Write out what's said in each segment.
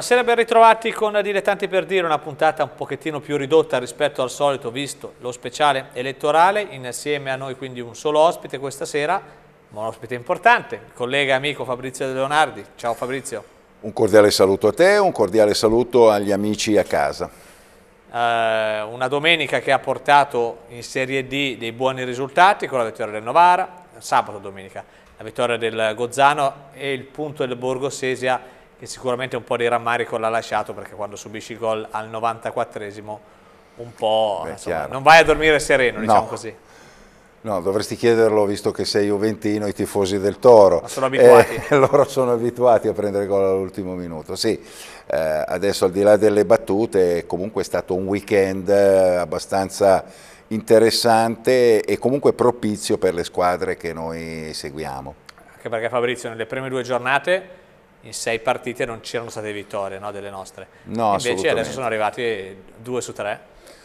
buonasera, ben ritrovati con Dilettanti per Dire, una puntata un pochettino più ridotta rispetto al solito, visto lo speciale elettorale, insieme a noi quindi un solo ospite questa sera, ma un ospite importante, il collega e amico Fabrizio De Leonardi. Ciao Fabrizio. Un cordiale saluto a te, un cordiale saluto agli amici a casa. Eh, una domenica che ha portato in Serie D dei buoni risultati con la vittoria del Novara, sabato domenica, la vittoria del Gozzano e il punto del Borgo Sesia che sicuramente un po' di rammarico l'ha lasciato perché quando subisci il gol al 94esimo un po' Beh, insomma, non vai a dormire sereno, diciamo no. così. No, dovresti chiederlo visto che sei Juventino, i tifosi del Toro. Ma sono abituati. Eh, loro sono abituati a prendere gol all'ultimo minuto. Sì, eh, adesso al di là delle battute, comunque è stato un weekend eh, abbastanza interessante e comunque propizio per le squadre che noi seguiamo. Anche perché Fabrizio nelle prime due giornate in sei partite non c'erano state vittorie no, delle nostre. No, Invece adesso sono arrivati due su tre,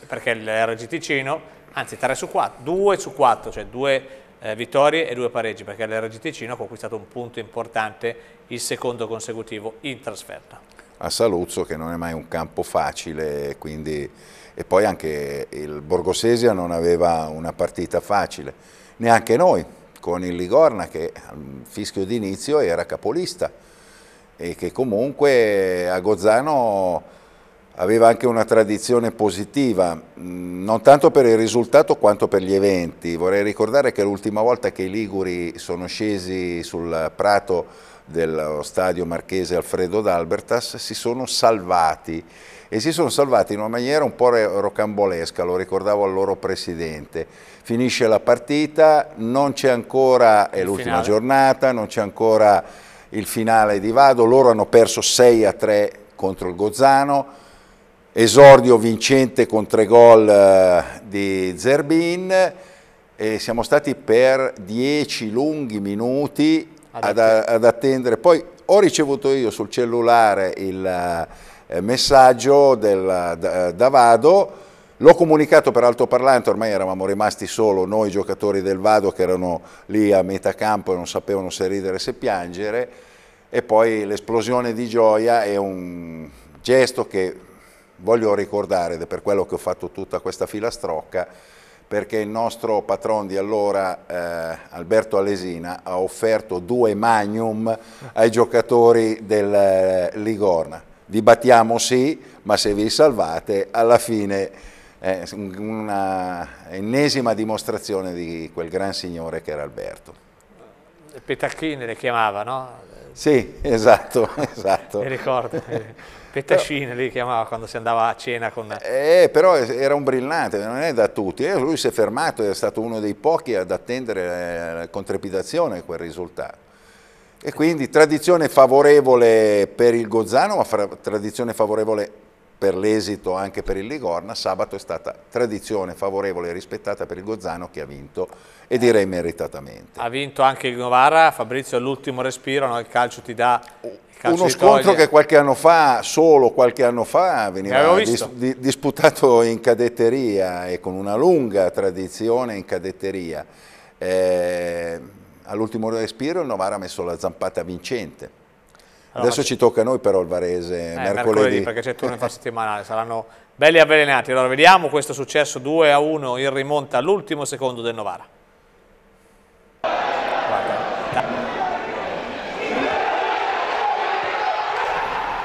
perché l'RG Ticino, anzi tre su quattro, due su quattro, cioè due eh, vittorie e due pareggi, perché l'RG Ticino ha conquistato un punto importante, il secondo consecutivo in trasferta. A Saluzzo che non è mai un campo facile, quindi... e poi anche il Borgosesia non aveva una partita facile, neanche noi, con il Ligorna che al fischio d'inizio era capolista e che comunque a Gozzano aveva anche una tradizione positiva, mm, non tanto per il risultato quanto per gli eventi. Vorrei ricordare che l'ultima volta che i Liguri sono scesi sul prato dello stadio marchese Alfredo d'Albertas si sono salvati e si sono salvati in una maniera un po' rocambolesca, lo ricordavo al loro presidente. Finisce la partita, non c'è ancora, è l'ultima giornata, non c'è ancora il finale di Vado, loro hanno perso 6 a 3 contro il Gozzano, esordio vincente con tre gol eh, di Zerbin e siamo stati per 10 lunghi minuti ad, ad attendere. Poi ho ricevuto io sul cellulare il eh, messaggio del, da, da Vado L'ho comunicato per altoparlante, ormai eravamo rimasti solo noi giocatori del Vado che erano lì a metà campo e non sapevano se ridere se piangere e poi l'esplosione di gioia è un gesto che voglio ricordare ed è per quello che ho fatto tutta questa filastrocca perché il nostro patron di allora, eh, Alberto Alesina, ha offerto due magnum ai giocatori del eh, Ligorna. battiamo sì, ma se vi salvate alla fine eh, una ennesima dimostrazione di quel gran signore che era Alberto. Petacchine le chiamava, no? Sì, esatto, esatto. Mi ricordo, Petacchine li chiamava quando si andava a cena con... Eh, però era un brillante, non è da tutti. Eh, lui si è fermato, è stato uno dei pochi ad attendere eh, con trepidazione quel risultato. E quindi tradizione favorevole per il Gozzano, ma tradizione favorevole per l'esito anche per il Ligorna, sabato è stata tradizione favorevole e rispettata per il Gozzano che ha vinto e direi meritatamente. Ha vinto anche il Novara, Fabrizio all'ultimo respiro, no? il calcio ti dà... Uno scontro che qualche anno fa, solo qualche anno fa, veniva dis di disputato in cadetteria e con una lunga tradizione in cadetteria. Eh, all'ultimo respiro il Novara ha messo la zampata vincente Adesso ci tocca a noi però il Varese, eh, mercoledì. mercoledì. perché c'è il turno infrasettimanale, saranno belli avvelenati. Allora vediamo questo successo 2 a 1 in rimonta all'ultimo secondo del Novara.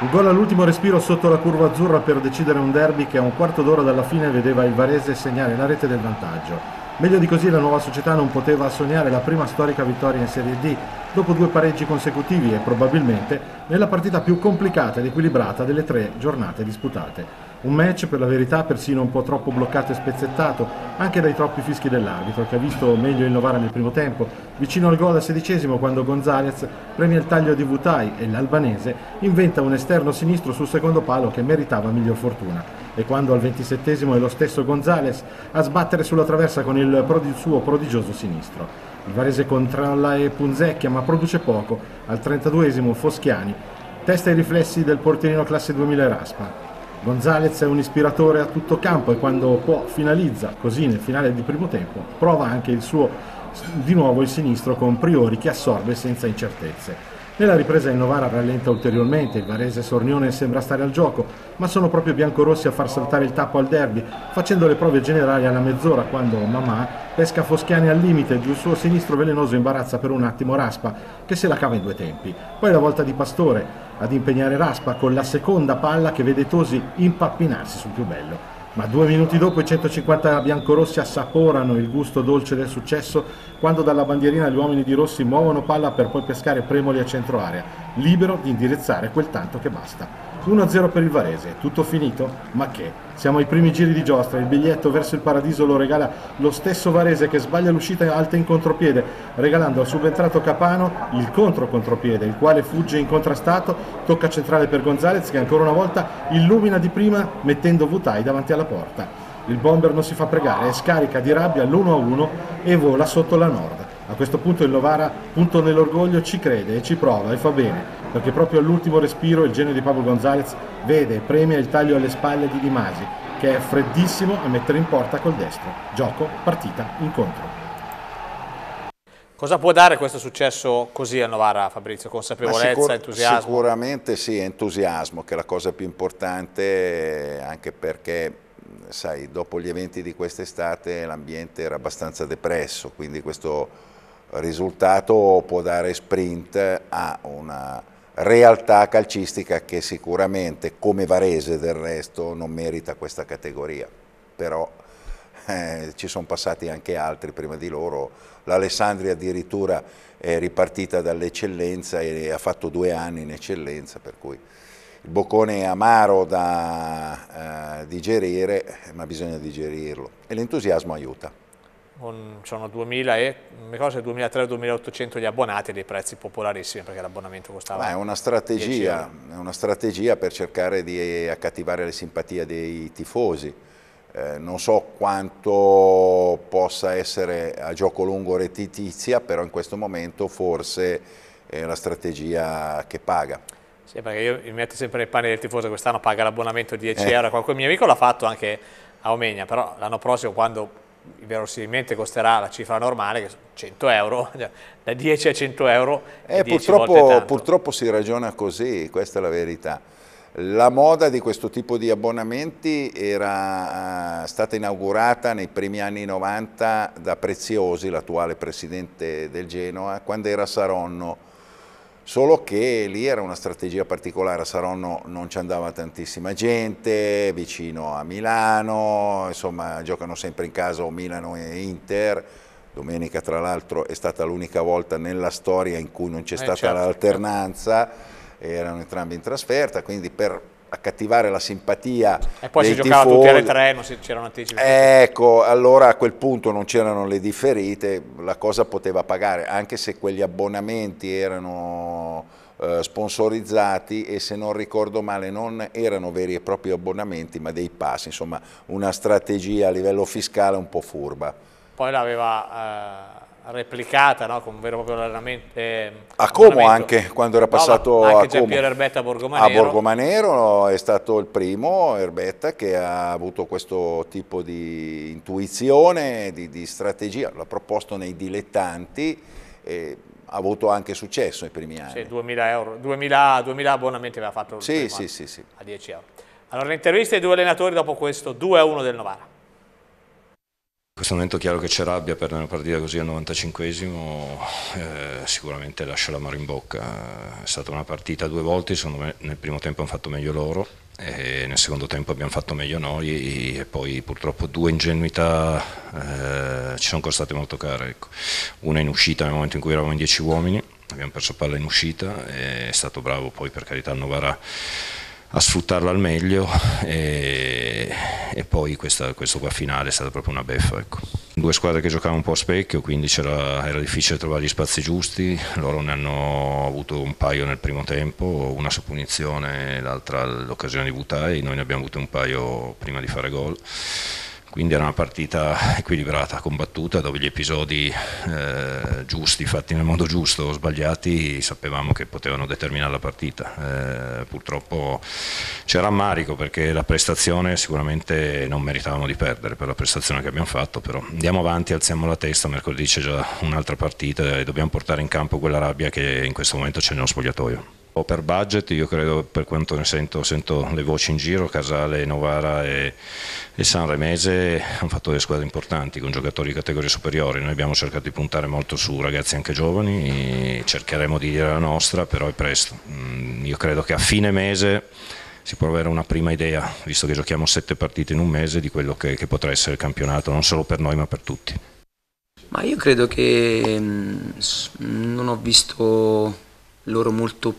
Il eh. gol all'ultimo respiro sotto la curva azzurra per decidere un derby che a un quarto d'ora dalla fine vedeva il Varese segnare la rete del vantaggio. Meglio di così la nuova società non poteva sognare la prima storica vittoria in Serie D dopo due pareggi consecutivi e probabilmente nella partita più complicata ed equilibrata delle tre giornate disputate. Un match per la verità persino un po' troppo bloccato e spezzettato, anche dai troppi fischi dell'arbitro, che ha visto meglio innovare nel primo tempo, vicino al gol al sedicesimo quando Gonzalez premia il taglio di Vutai e l'albanese inventa un esterno sinistro sul secondo palo che meritava miglior fortuna. E quando al ventisettesimo è lo stesso Gonzalez a sbattere sulla traversa con il suo prodigioso sinistro. Il Varese controlla e punzecchia ma produce poco. Al 32esimo Foschiani testa i riflessi del portierino classe 2000 Raspa. Gonzalez è un ispiratore a tutto campo e quando può finalizza così nel finale di primo tempo, prova anche il suo di nuovo il sinistro con Priori che assorbe senza incertezze. Nella ripresa il Novara rallenta ulteriormente, il Varese Sornione sembra stare al gioco, ma sono proprio biancorossi a far saltare il tappo al derby, facendo le prove generali alla mezz'ora quando Mamà pesca Foschiani al limite ed il suo sinistro velenoso imbarazza per un attimo Raspa, che se la cava in due tempi. Poi la volta di Pastore, ad impegnare Raspa con la seconda palla che vede Tosi impappinarsi sul più bello. Ma due minuti dopo i 150 biancorossi assaporano il gusto dolce del successo quando dalla bandierina gli uomini di Rossi muovono palla per poi pescare Premoli a centro area, libero di indirizzare quel tanto che basta. 1-0 per il Varese, tutto finito? Ma che? Siamo ai primi giri di giostra, il biglietto verso il paradiso lo regala lo stesso Varese che sbaglia l'uscita alta in contropiede, regalando al subentrato Capano il contro-contropiede, il quale fugge incontrastato, tocca centrale per Gonzalez che ancora una volta illumina di prima mettendo Vutai davanti alla porta. Il bomber non si fa pregare e scarica di rabbia l'1-1 e vola sotto la nord. A questo punto il Novara, punto nell'orgoglio, ci crede e ci prova e fa bene, perché proprio all'ultimo respiro il genio di Pablo Gonzalez vede e premia il taglio alle spalle di Di Masi, che è freddissimo a mettere in porta col destro. Gioco, partita, incontro. Cosa può dare questo successo così a Novara, Fabrizio? Consapevolezza, sicur entusiasmo? Sicuramente sì, entusiasmo, che è la cosa più importante, anche perché, sai, dopo gli eventi di quest'estate l'ambiente era abbastanza depresso, quindi questo risultato può dare sprint a una realtà calcistica che sicuramente, come Varese del resto, non merita questa categoria. Però eh, ci sono passati anche altri prima di loro. L'Alessandria addirittura è ripartita dall'eccellenza e ha fatto due anni in eccellenza, per cui il boccone è amaro da eh, digerire, ma bisogna digerirlo e l'entusiasmo aiuta con, sono 2000 e, 2300-2800 gli abbonati dei prezzi popolarissimi perché l'abbonamento costava Beh, è una strategia, è una strategia per cercare di accattivare le simpatie dei tifosi eh, non so quanto possa essere a gioco lungo retitizia però in questo momento forse è una strategia che paga sì, perché io mi metto sempre nei panni del tifoso, quest'anno paga l'abbonamento 10 eh. euro, qualcuno mio amico l'ha fatto anche a Omegna, però l'anno prossimo quando verosimilmente costerà la cifra normale, che sono 100 euro, cioè, da 10 a 100 euro. E Eh, purtroppo, purtroppo si ragiona così, questa è la verità. La moda di questo tipo di abbonamenti era eh, stata inaugurata nei primi anni 90 da Preziosi, l'attuale presidente del Genoa, quando era Saronno solo che lì era una strategia particolare, a Saronno non ci andava tantissima gente, vicino a Milano, insomma giocano sempre in casa o Milano e Inter, domenica tra l'altro è stata l'unica volta nella storia in cui non c'è eh, stata certo, certo. l'alternanza, certo. erano entrambi in trasferta, quindi per accattivare la simpatia e poi si giocava tifoni. tutti alle tre non c'erano anticipi ecco allora a quel punto non c'erano le differite la cosa poteva pagare anche se quegli abbonamenti erano eh, sponsorizzati e se non ricordo male non erano veri e propri abbonamenti ma dei pass insomma una strategia a livello fiscale un po' furba poi l'aveva eh replicata no? con vero e proprio allenamento. Eh, a Como anche, quando era passato no, anche a Gian Como. Piero Erbetta a Borgomanero. A Borgomanero è stato il primo Erbetta che ha avuto questo tipo di intuizione, di, di strategia, l'ha proposto nei dilettanti. Eh, ha avuto anche successo nei primi anni. Sì, 2000, euro, 2000, 2000 abbonamenti aveva fatto sì, sì, sì, sì. a 10 euro. Allora, le interviste ai due allenatori dopo questo 2-1 del Novara. In questo momento è chiaro che c'è rabbia per una partita così al 95esimo, eh, sicuramente lascia la mano in bocca. È stata una partita due volte, secondo me nel primo tempo hanno fatto meglio loro e nel secondo tempo abbiamo fatto meglio noi e poi purtroppo due ingenuità eh, ci sono costate molto care. Ecco. Una in uscita nel momento in cui eravamo in 10 uomini, abbiamo perso palla in uscita, è stato bravo poi per carità Novara a sfruttarla al meglio e, e poi questa, questo qua finale è stata proprio una beffa. Ecco. Due squadre che giocavano un po' a specchio, quindi era difficile trovare gli spazi giusti, loro ne hanno avuto un paio nel primo tempo, una su punizione l'altra l'occasione di buttare, noi ne abbiamo avuto un paio prima di fare gol quindi era una partita equilibrata, combattuta, dove gli episodi eh, giusti, fatti nel modo giusto o sbagliati, sapevamo che potevano determinare la partita. Eh, purtroppo c'era rammarico perché la prestazione sicuramente non meritavamo di perdere per la prestazione che abbiamo fatto, però andiamo avanti, alziamo la testa, mercoledì c'è già un'altra partita e dobbiamo portare in campo quella rabbia che in questo momento c'è nello spogliatoio per budget io credo per quanto ne sento, sento le voci in giro, Casale, Novara e, e San Remese hanno fatto delle squadre importanti con giocatori di categorie superiori, noi abbiamo cercato di puntare molto su ragazzi anche giovani, cercheremo di dire la nostra però è presto, mm, io credo che a fine mese si può avere una prima idea, visto che giochiamo sette partite in un mese, di quello che, che potrà essere il campionato, non solo per noi ma per tutti. Ma io credo che mh, mm, non ho visto loro molto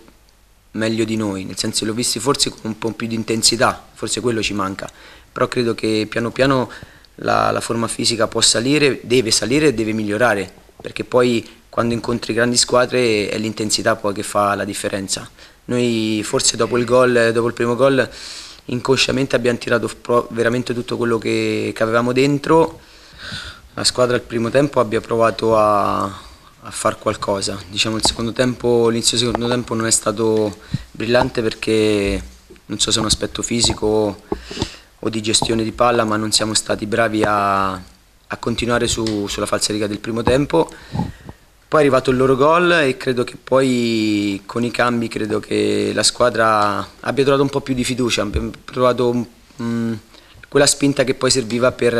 meglio di noi, nel senso l'ho visti forse con un po' più di intensità, forse quello ci manca, però credo che piano piano la, la forma fisica può salire, deve salire e deve migliorare, perché poi quando incontri grandi squadre è l'intensità poi che fa la differenza. Noi forse dopo il, goal, dopo il primo gol inconsciamente abbiamo tirato veramente tutto quello che, che avevamo dentro, la squadra al primo tempo abbia provato a a far qualcosa. Diciamo il secondo tempo, l'inizio del secondo tempo non è stato brillante perché non so se è un aspetto fisico o di gestione di palla, ma non siamo stati bravi a, a continuare su, sulla falsariga del primo tempo. Poi è arrivato il loro gol e credo che poi con i cambi credo che la squadra abbia trovato un po' più di fiducia, abbia trovato mh, mm, quella spinta che poi serviva per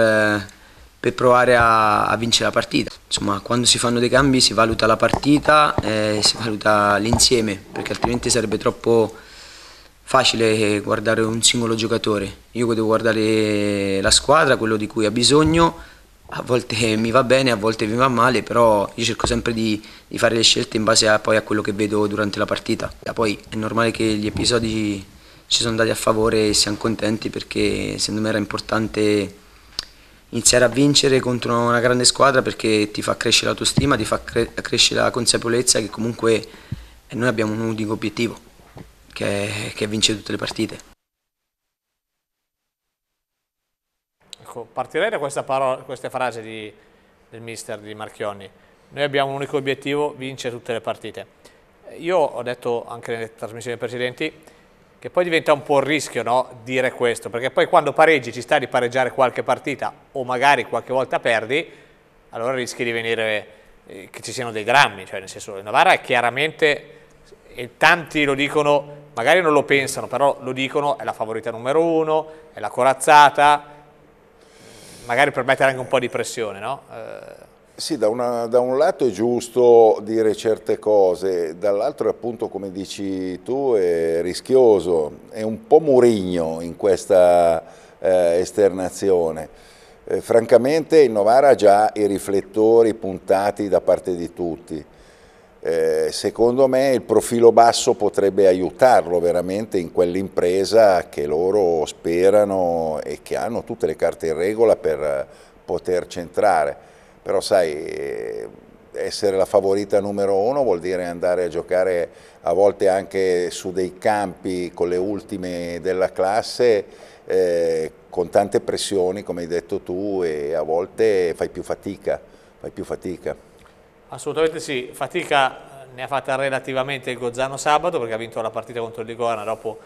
per provare a, a, vincere la partita. Insomma, quando si fanno dei cambi si valuta la partita e si valuta l'insieme, perché altrimenti sarebbe troppo facile guardare un singolo giocatore. Io devo guardare la squadra, quello di cui ha bisogno, a volte mi va bene, a volte mi va male, però io cerco sempre di, di fare le scelte in base a, poi a quello che vedo durante la partita. Poi è normale che gli episodi ci sono andati a favore e siamo contenti perché secondo me era importante iniziare a vincere contro una grande squadra perché ti fa crescere l'autostima, ti fa cre crescere la consapevolezza che comunque eh, noi abbiamo un unico obiettivo, che è, che è vincere tutte le partite. Ecco, partirei da questa, parola, questa frase di, del mister di Marchionni. Noi abbiamo un unico obiettivo, vincere tutte le partite. Io ho detto anche nelle trasmissioni precedenti, che poi diventa un po' il rischio no? dire questo, perché poi quando pareggi ci sta di pareggiare qualche partita o magari qualche volta perdi, allora rischi di venire eh, che ci siano dei drammi, cioè nel senso il Novara è chiaramente, e tanti lo dicono, magari non lo pensano, però lo dicono, è la favorita numero uno, è la corazzata, magari per mettere anche un po' di pressione, no? Eh, sì, da, una, da, un lato è giusto dire certe cose, dall'altro è appunto, come dici tu, è rischioso, è un po' murigno in questa eh, esternazione. Eh, francamente il Novara ha già i riflettori puntati da parte di tutti. Eh, secondo me il profilo basso potrebbe aiutarlo veramente in quell'impresa che loro sperano e che hanno tutte le carte in regola per poter centrare però sai, essere la favorita numero uno vuol dire andare a giocare a volte anche su dei campi con le ultime della classe, eh, con tante pressioni, come hai detto tu, e a volte fai più fatica, fai più fatica. Assolutamente sì, fatica eh, ne ha fatta relativamente il Gozzano sabato perché ha vinto la partita contro il Ligona dopo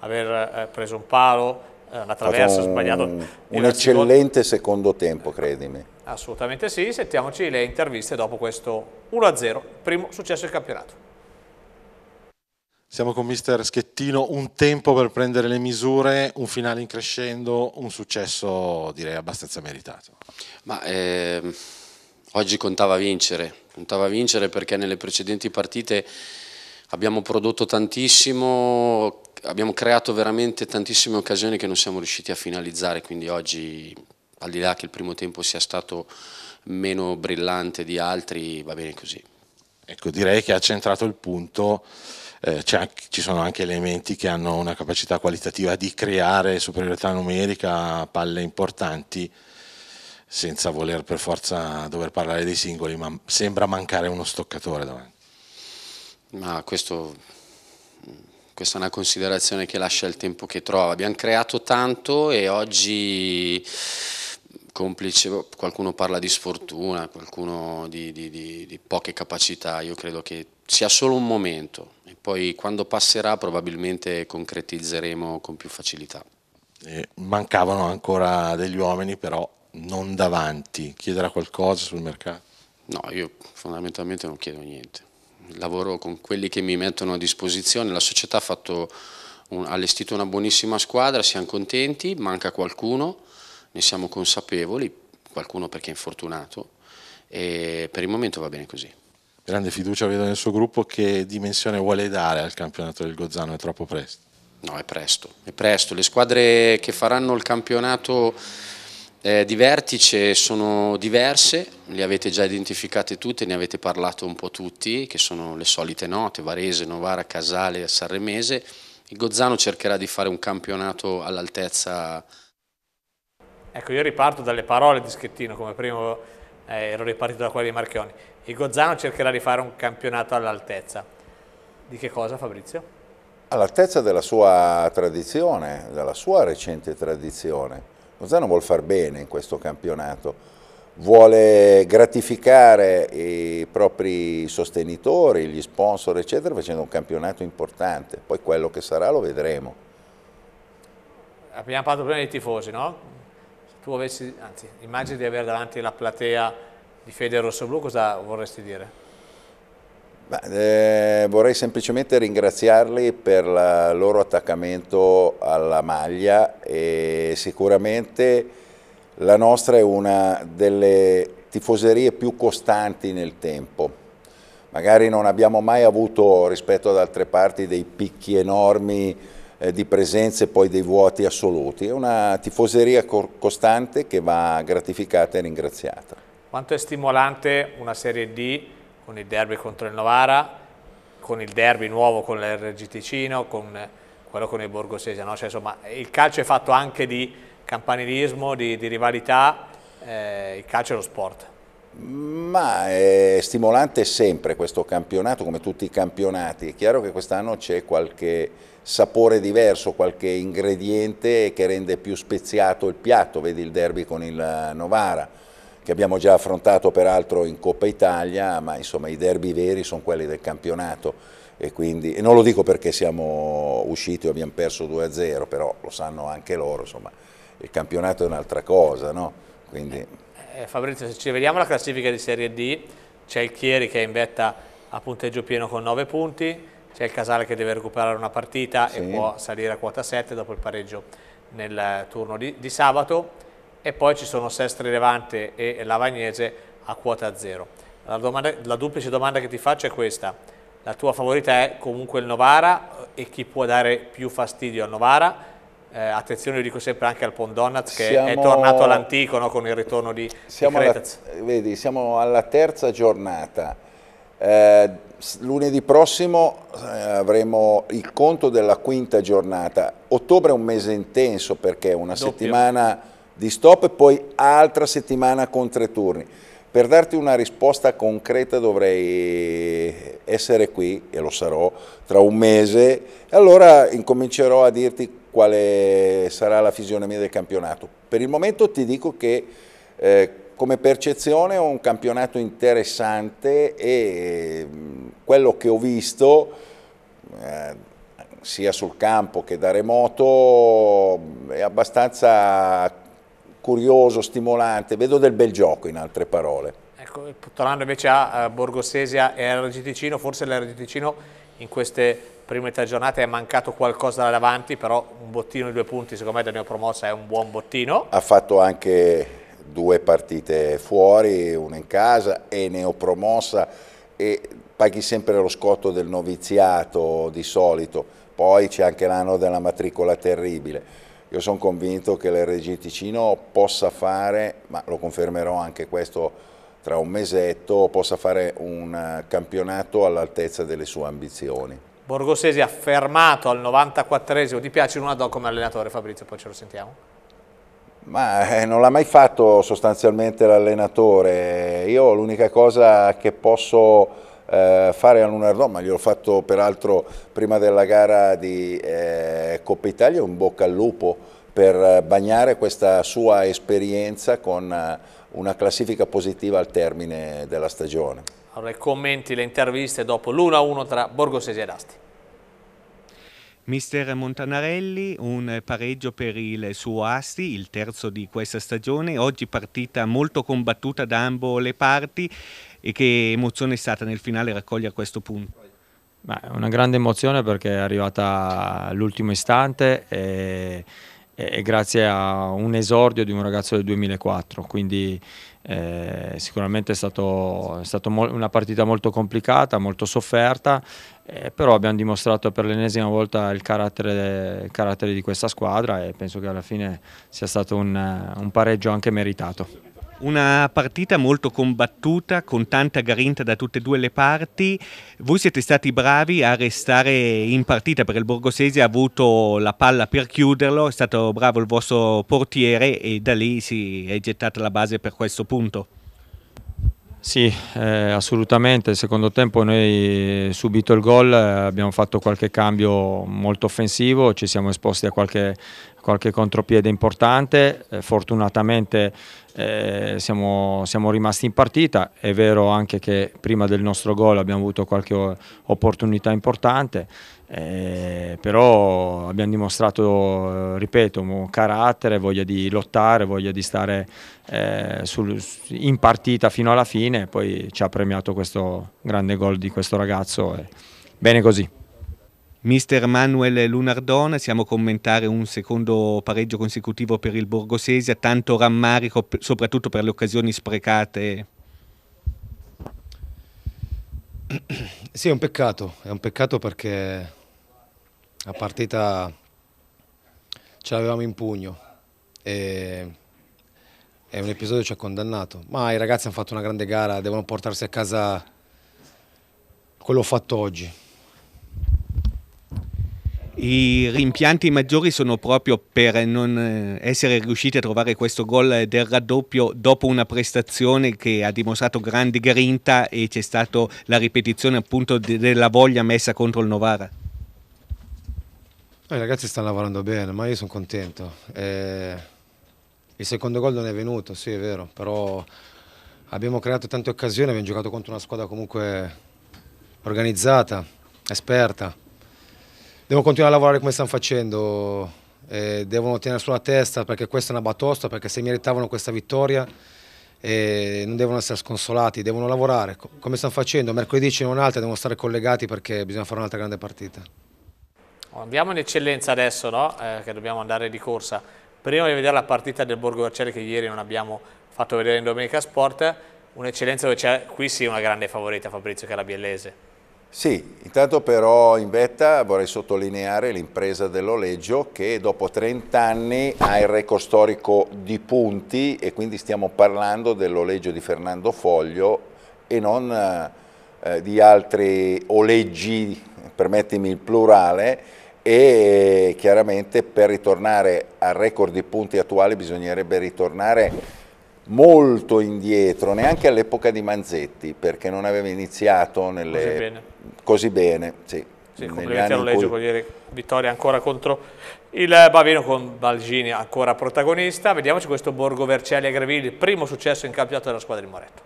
aver eh, preso un palo, eh, una traversa un, sbagliata. Un eccellente gol. secondo tempo, credimi. Assolutamente sì, sentiamoci le interviste dopo questo 1-0, primo successo del campionato. Siamo con mister Schettino, un tempo per prendere le misure, un finale in crescendo, un successo direi abbastanza meritato. Ma eh, oggi contava vincere, contava vincere perché nelle precedenti partite abbiamo prodotto tantissimo, abbiamo creato veramente tantissime occasioni che non siamo riusciti a finalizzare, quindi oggi al di là che il primo tempo sia stato meno brillante di altri, va bene così. Ecco, direi che ha centrato il punto, eh, anche, ci sono anche elementi che hanno una capacità qualitativa di creare superiorità numerica, palle importanti, senza voler per forza dover parlare dei singoli, ma sembra mancare uno stoccatore davanti. Ma questo questa è una considerazione che lascia il tempo che trova. Abbiamo creato tanto e oggi complice, qualcuno parla di sfortuna, qualcuno di, di, di, di poche capacità, io credo che sia solo un momento e poi quando passerà probabilmente concretizzeremo con più facilità. Eh, mancavano ancora degli uomini però non davanti, chiederà qualcosa sul mercato? No, io fondamentalmente non chiedo niente lavoro con quelli che mi mettono a disposizione, la società ha, fatto un, ha allestito una buonissima squadra, siamo contenti, manca qualcuno, ne siamo consapevoli, qualcuno perché è infortunato e per il momento va bene così. Grande fiducia vedo nel suo gruppo, che dimensione vuole dare al campionato del Gozzano? È troppo presto? No, è presto, è presto. Le squadre che faranno il campionato eh, di vertice sono diverse, le avete già identificate tutte, ne avete parlato un po' tutti, che sono le solite note, Varese, Novara, Casale, Sanremese. Il Gozzano cercherà di fare un campionato all'altezza. Ecco, io riparto dalle parole di Schettino, come primo eh, ero ripartito da quelle di Marchioni. Il Gozzano cercherà di fare un campionato all'altezza. Di che cosa Fabrizio? All'altezza della sua tradizione, della sua recente tradizione Lozano vuole far bene in questo campionato, vuole gratificare i propri sostenitori, gli sponsor eccetera facendo un campionato importante, poi quello che sarà lo vedremo. Abbiamo parlato prima dei tifosi, no? Se tu avessi, anzi, immagini di avere davanti la platea di Fede Blu, cosa vorresti dire? Beh, eh, vorrei semplicemente ringraziarli per il loro attaccamento alla maglia e sicuramente la nostra è una delle tifoserie più costanti nel tempo. Magari non abbiamo mai avuto rispetto ad altre parti dei picchi enormi eh, di presenze e poi dei vuoti assoluti. È una tifoseria co costante che va gratificata e ringraziata. Quanto è stimolante una Serie D con il derby contro il Novara, con il derby nuovo con l'RG Ticino, con quello con il Borgosese, no? cioè, insomma, il calcio è fatto anche di campanilismo, di, di rivalità, eh, il calcio è lo sport. Ma è stimolante sempre questo campionato, come tutti i campionati. È chiaro che quest'anno c'è qualche sapore diverso, qualche ingrediente che rende più speziato il piatto. Vedi il derby con il Novara, che abbiamo già affrontato peraltro in Coppa Italia, ma insomma i derby veri sono quelli del campionato. E, quindi, e non lo dico perché siamo usciti o abbiamo perso 2-0, però lo sanno anche loro, insomma, il campionato è un'altra cosa, no? Quindi... Eh, eh, Fabrizio, se ci vediamo la classifica di Serie D, c'è il Chieri che è in vetta a punteggio pieno con 9 punti, c'è il Casale che deve recuperare una partita sì. e può salire a quota 7 dopo il pareggio nel turno di, di sabato e poi ci sono Sestri Levante e Lavagnese a quota zero. La, domanda, la duplice domanda che ti faccio è questa, la tua favorita è comunque il Novara eh, e chi può dare più fastidio al Novara? Eh, attenzione, io dico sempre anche al Pondonaz che siamo, è tornato all'antico no? con il ritorno di, siamo di alla, Vedi, siamo alla terza giornata. Eh, lunedì prossimo eh, avremo il conto della quinta giornata. Ottobre è un mese intenso perché è una Doppio. settimana di stop e poi altra settimana con tre turni. Per darti una risposta concreta dovrei essere qui, e lo sarò, tra un mese, e allora incomincerò a dirti quale sarà la fisionomia del campionato. Per il momento ti dico che eh, come percezione è un campionato interessante e mm, quello che ho visto, eh, sia sul campo che da remoto, è abbastanza curioso, stimolante, vedo del bel gioco in altre parole. Ecco, tornando invece a Borgo Sesia e all'RG Ticino, forse l'RG Ticino in queste prime tre giornate è mancato qualcosa da davanti, però un bottino di due punti secondo me da neopromossa è un buon bottino. Ha fatto anche due partite fuori, una in casa e neopromossa e paghi sempre lo scotto del noviziato di solito, poi c'è anche l'anno della matricola terribile io sono convinto che l'RG Ticino possa fare, ma lo confermerò anche questo tra un mesetto, possa fare un campionato all'altezza delle sue ambizioni. Borgosesi affermato al 94esimo ti di una Lunadò come allenatore, Fabrizio, poi ce lo sentiamo. Ma eh, non l'ha mai fatto sostanzialmente l'allenatore, io l'unica cosa che posso eh, fare a Lunardò, Dom, ma gliel'ho fatto peraltro prima della gara di eh, Coppa Italia, un bocca al lupo per bagnare questa sua esperienza con eh, una classifica positiva al termine della stagione. Allora, commenti le interviste dopo l'1-1 tra Borgosesi e Asti. Mister Montanarelli, un pareggio per il suo Asti, il terzo di questa stagione, oggi partita molto combattuta da ambo le parti, e che emozione è stata nel finale raccogliere questo punto? Beh, una grande emozione perché è arrivata all'ultimo istante e, e, grazie a un esordio di un ragazzo del 2004, quindi eh, sicuramente è stata una partita molto complicata, molto sofferta, eh, però abbiamo dimostrato per l'ennesima volta il carattere, il carattere, di questa squadra e penso che alla fine sia stato un, un pareggio anche meritato. Una partita molto combattuta, con tanta garinta da tutte e due le parti. Voi siete stati bravi a restare in partita perché il Borgosesi ha avuto la palla per chiuderlo, è stato bravo il vostro portiere e da lì si è gettata la base per questo punto. Sì, eh, assolutamente. Il secondo tempo noi subito il gol, abbiamo fatto qualche cambio molto offensivo, ci siamo esposti a qualche, qualche contropiede importante. Eh, fortunatamente eh, siamo, siamo, rimasti in partita, è vero anche che prima del nostro gol abbiamo avuto qualche opportunità importante, eh, però abbiamo dimostrato, eh, ripeto, carattere, voglia di lottare, voglia di stare eh, sul, in partita fino alla fine, poi ci ha premiato questo grande gol di questo ragazzo, bene così. Mister Manuel Lunardon, siamo a commentare un secondo pareggio consecutivo per il Borgosesia, tanto rammarico soprattutto per le occasioni sprecate. Sì, è un peccato, è un peccato perché la partita ce l'avevamo in pugno e è un episodio ci ha condannato, ma i ragazzi hanno fatto una grande gara, devono portarsi a casa quello fatto oggi i rimpianti maggiori sono proprio per non eh, essere riusciti a trovare questo gol del raddoppio dopo una prestazione che ha dimostrato grande grinta e c'è stata la ripetizione appunto della voglia messa contro il Novara. Eh, I ragazzi stanno lavorando bene, ma io sono contento. Eh, il secondo gol non è venuto, sì è vero, però abbiamo creato tante occasioni, abbiamo giocato contro una squadra comunque organizzata, esperta devono continuare a lavorare come stanno facendo, eh, devono tenere sulla testa perché questa è una batosta, perché se meritavano questa vittoria eh, non devono essere sconsolati, devono lavorare come stanno facendo, mercoledì ce n'è un'altra, devono stare collegati perché bisogna fare un'altra grande partita. Andiamo in eccellenza adesso, no? eh, che dobbiamo andare di corsa. Prima di vedere la partita del Borgo Vercelli che ieri non abbiamo fatto vedere in Domenica Sport, un'eccellenza dove c'è qui sì una grande favorita Fabrizio che è la Biellese. Sì, intanto però in vetta vorrei sottolineare l'impresa dell'Oleggio che dopo 30 anni ha il record storico di punti e quindi stiamo parlando dell'Oleggio di Fernando Foglio e non eh, eh di altri oleggi, permettimi il plurale, e chiaramente per ritornare al record di punti attuali bisognerebbe ritornare molto indietro, neanche all'epoca di Manzetti, perché non aveva iniziato nelle... così bene, così bene sì. Sì, complimenti al noleggio, cui... vittoria ancora contro il Bavino con Balgini ancora protagonista. Vediamoci questo Borgo Vercelli a Greville, il primo successo in campionato della squadra di Moretto.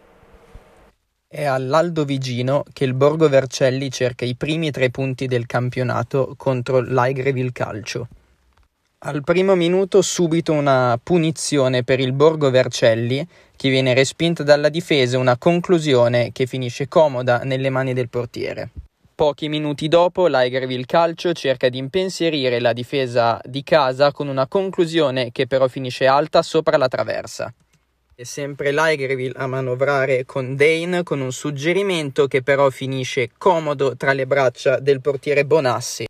È all'Aldo Vigino che il Borgo Vercelli cerca i primi tre punti del campionato contro l'Aigreville Calcio. Al primo minuto subito una punizione per il Borgo Vercelli, che viene respinta dalla difesa, una conclusione che finisce comoda nelle mani del portiere. Pochi minuti dopo l'Aigreville Calcio cerca di impensierire la difesa di casa con una conclusione che però finisce alta sopra la traversa. È sempre l'Aigreville a manovrare con Dane con un suggerimento che però finisce comodo tra le braccia del portiere Bonassi.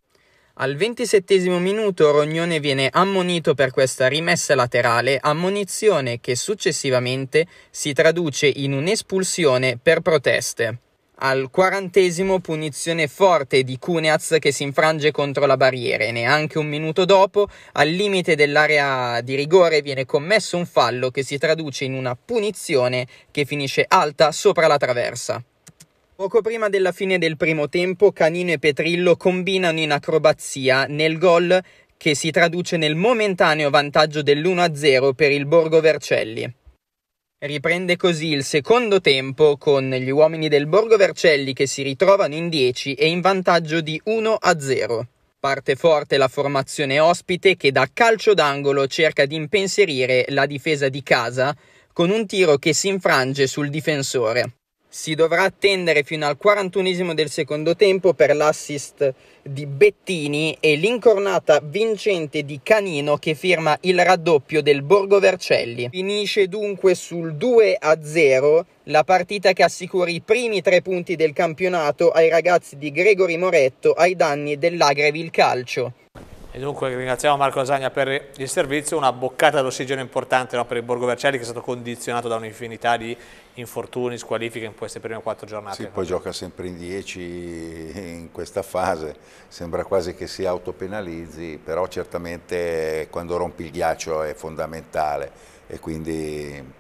Al ventisettesimo minuto Rognone viene ammonito per questa rimessa laterale, ammonizione che successivamente si traduce in un'espulsione per proteste. Al quarantesimo punizione forte di Cuneaz che si infrange contro la barriera e neanche un minuto dopo al limite dell'area di rigore viene commesso un fallo che si traduce in una punizione che finisce alta sopra la traversa. Poco prima della fine del primo tempo, Canino e Petrillo combinano in acrobazia nel gol che si traduce nel momentaneo vantaggio dell'1-0 per il Borgo Vercelli. Riprende così il secondo tempo con gli uomini del Borgo Vercelli che si ritrovano in 10 e in vantaggio di 1-0. Parte forte la formazione ospite che da calcio d'angolo cerca di impensierire la difesa di casa con un tiro che si infrange sul difensore. Si dovrà attendere fino al 41 esimo del secondo tempo per l'assist di Bettini e l'incornata vincente di Canino che firma il raddoppio del Borgo Vercelli. Finisce dunque sul 2-0 la partita che assicura i primi tre punti del campionato ai ragazzi di Gregory Moretto ai danni dell'Agreville Calcio. E dunque ringraziamo Marco Lasagna per il servizio, una boccata d'ossigeno importante no, per il Borgo Vercelli che è stato condizionato da un'infinità di infortuni, squalifiche in queste prime quattro giornate. Sì, poi gioca sempre in 10 in questa fase, sembra quasi che si autopenalizzi, però certamente quando rompi il ghiaccio è fondamentale e quindi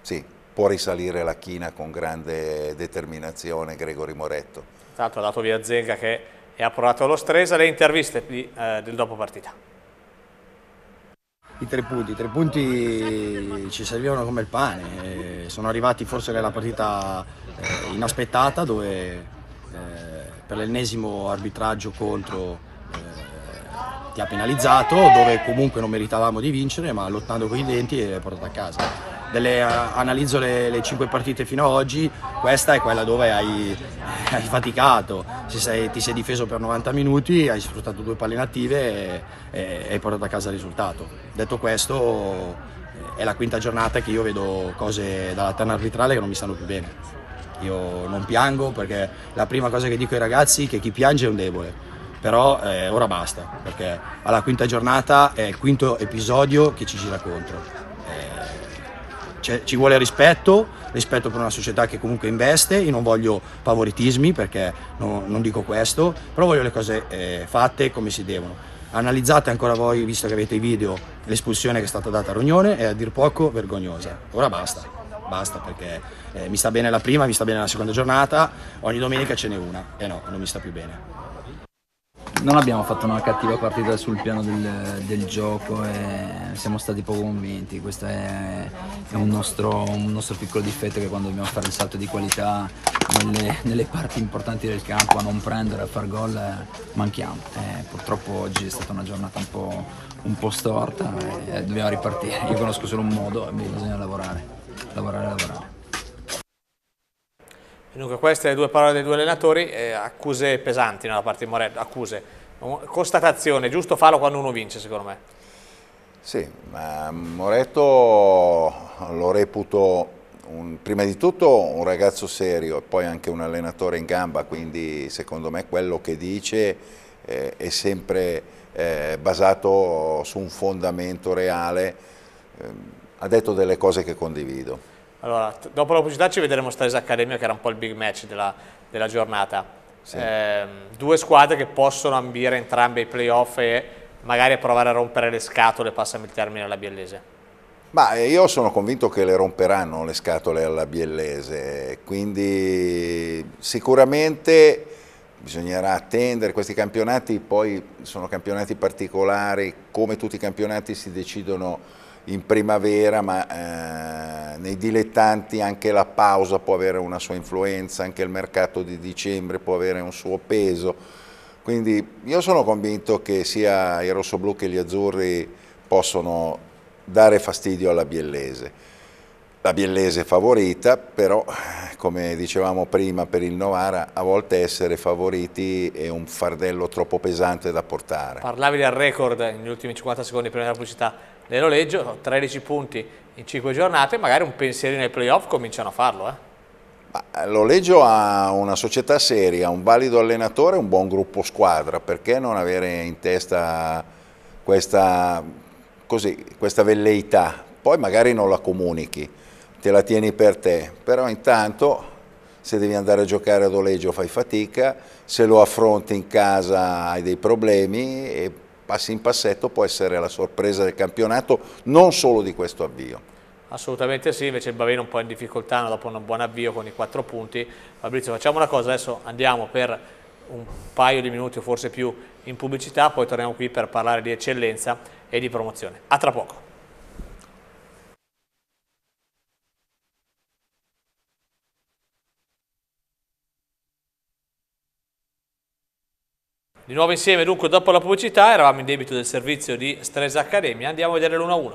sì, può risalire la china con grande determinazione Gregori Moretto. Tra l'altro ha dato via Zenga che e ha provato lo Stresa le interviste di, eh, del dopo partita. I tre punti, i tre punti ci servivano come il pane, eh, sono arrivati forse nella partita eh, inaspettata dove eh, per l'ennesimo arbitraggio contro ti ha penalizzato, dove comunque non meritavamo di vincere ma lottando con i denti è portato a casa delle, eh, analizzo le, le 5 partite fino ad oggi, questa è quella dove hai, hai faticato, si sei, ti sei difeso per 90 minuti, hai sfruttato due palline attive e, hai portato a casa il risultato. Detto questo, eh, è la quinta giornata che io vedo cose dalla tana arbitrale che non mi stanno più bene. Io non piango perché la prima cosa che dico ai ragazzi è che chi piange è un debole però eh, ora basta perché alla quinta giornata è il quinto episodio che ci gira contro. Eh, cioè, ci vuole rispetto, rispetto per una società che comunque investe, io non voglio favoritismi perché no, non dico questo, però voglio le cose eh, fatte come si devono. Analizzate ancora voi, visto che avete i video, l'espulsione che è stata data a Rognone è a dir poco vergognosa. Ora basta, basta perché eh, mi sta bene la prima, mi sta bene la seconda giornata, ogni domenica ce n'è una e eh no, non mi sta più bene non abbiamo fatto una cattiva partita sul piano del, del gioco e siamo stati poco convinti. Questo è, è un, nostro, un, nostro, piccolo difetto che quando dobbiamo fare il salto di qualità nelle, nelle parti importanti del campo a non prendere, a far gol, manchiamo. E purtroppo oggi è stata una giornata un po', un po storta e dobbiamo ripartire. Io conosco solo un modo e bisogna lavorare, lavorare, lavorare. Dunque queste le due parole dei due allenatori, eh, accuse pesanti nella parte di Moretti, accuse. Constatazione, giusto farlo quando uno vince secondo me. Sì, ma Moretto lo reputo un, prima di tutto un ragazzo serio e poi anche un allenatore in gamba, quindi secondo me quello che dice eh, è sempre eh, basato su un fondamento reale, eh, ha detto delle cose che condivido. Allora, dopo la pubblicità ci vedremo Stars Accademia che era un po' il big match della, della giornata. Sì. Eh, due squadre che possono ambire entrambe i playoff e magari provare a rompere le scatole, passami il termine alla Biellese. Ma eh, io sono convinto che le romperanno le scatole alla Biellese, quindi sicuramente bisognerà attendere, questi campionati poi sono campionati particolari, come tutti i campionati si decidono in primavera, ma eh, nei dilettanti anche la pausa può avere una sua influenza, anche il mercato di dicembre può avere un suo peso. Quindi io sono convinto che sia i rossoblù che gli azzurri possono dare fastidio alla Biellese. La Biellese è favorita, però come dicevamo prima per il Novara, a volte essere favoriti è un fardello troppo pesante da portare. Parlavi del record negli ultimi 50 secondi prima della pubblicità, le noleggio, 13 punti in 5 giornate, magari un pensierino ai playoff cominciano a farlo. Eh. eh? L'Oleggio ha una società seria, un valido allenatore, un buon gruppo squadra, perché non avere in testa questa, così, questa velleità? Poi magari non la comunichi, te la tieni per te, però intanto se devi andare a giocare ad Oleggio fai fatica, se lo affronti in casa hai dei problemi e passi in passetto può essere la sorpresa del campionato, non solo di questo avvio. Assolutamente sì, invece il Bavino un po' in difficoltà dopo un buon avvio con i quattro punti. Fabrizio facciamo una cosa, adesso andiamo per un paio di minuti o forse più in pubblicità, poi torniamo qui per parlare di eccellenza e di promozione. A tra poco. Di nuovo insieme, dunque, dopo la pubblicità, eravamo in debito del servizio di Stresa Accademia, andiamo a vedere l'1-1.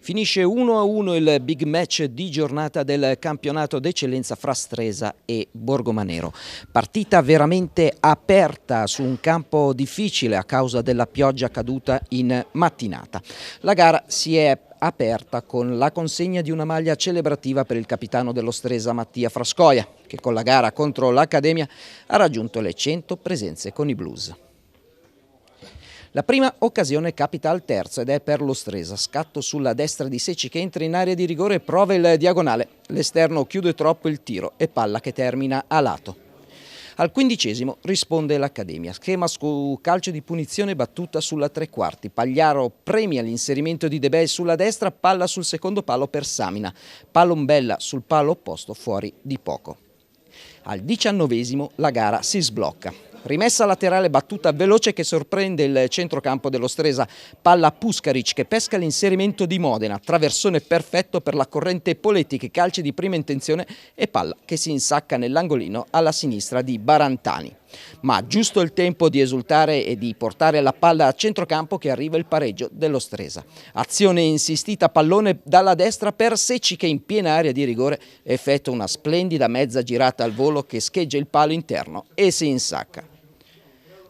Finisce 1-1 il big match di giornata del campionato d'eccellenza fra Stresa e Borgomanero. Partita veramente aperta su un campo difficile a causa della pioggia caduta in mattinata. La gara si è aperta con la consegna di una maglia celebrativa per il capitano dello Stresa Mattia Frascoia, che con la gara contro l'Accademia ha raggiunto le 100 presenze con i blues. La prima occasione capita al terzo ed è per lo Stresa, scatto sulla destra di Secci che entra in area di rigore e prova il diagonale. L'esterno chiude troppo il tiro e palla che termina a lato. Al quindicesimo risponde l'Accademia. Schema su calcio di punizione battuta sulla tre quarti. Pagliaro premia l'inserimento di De Bell sulla destra, palla sul secondo palo per Samina. Palombella sul palo opposto fuori di poco. Al diciannovesimo la gara si sblocca. Rimessa laterale battuta veloce che sorprende il centrocampo dello Stresa. Palla Puskaric che pesca l'inserimento di Modena. Traversone perfetto per la corrente Poletti che calci di prima intenzione e palla che si insacca nell'angolino alla sinistra di Barantani ma giusto il tempo di esultare e di portare la palla a centrocampo che arriva il pareggio dello Stresa. Azione insistita, pallone dalla destra per Secci che in piena area di rigore effettua una splendida mezza girata al volo che scheggia il palo interno e si insacca.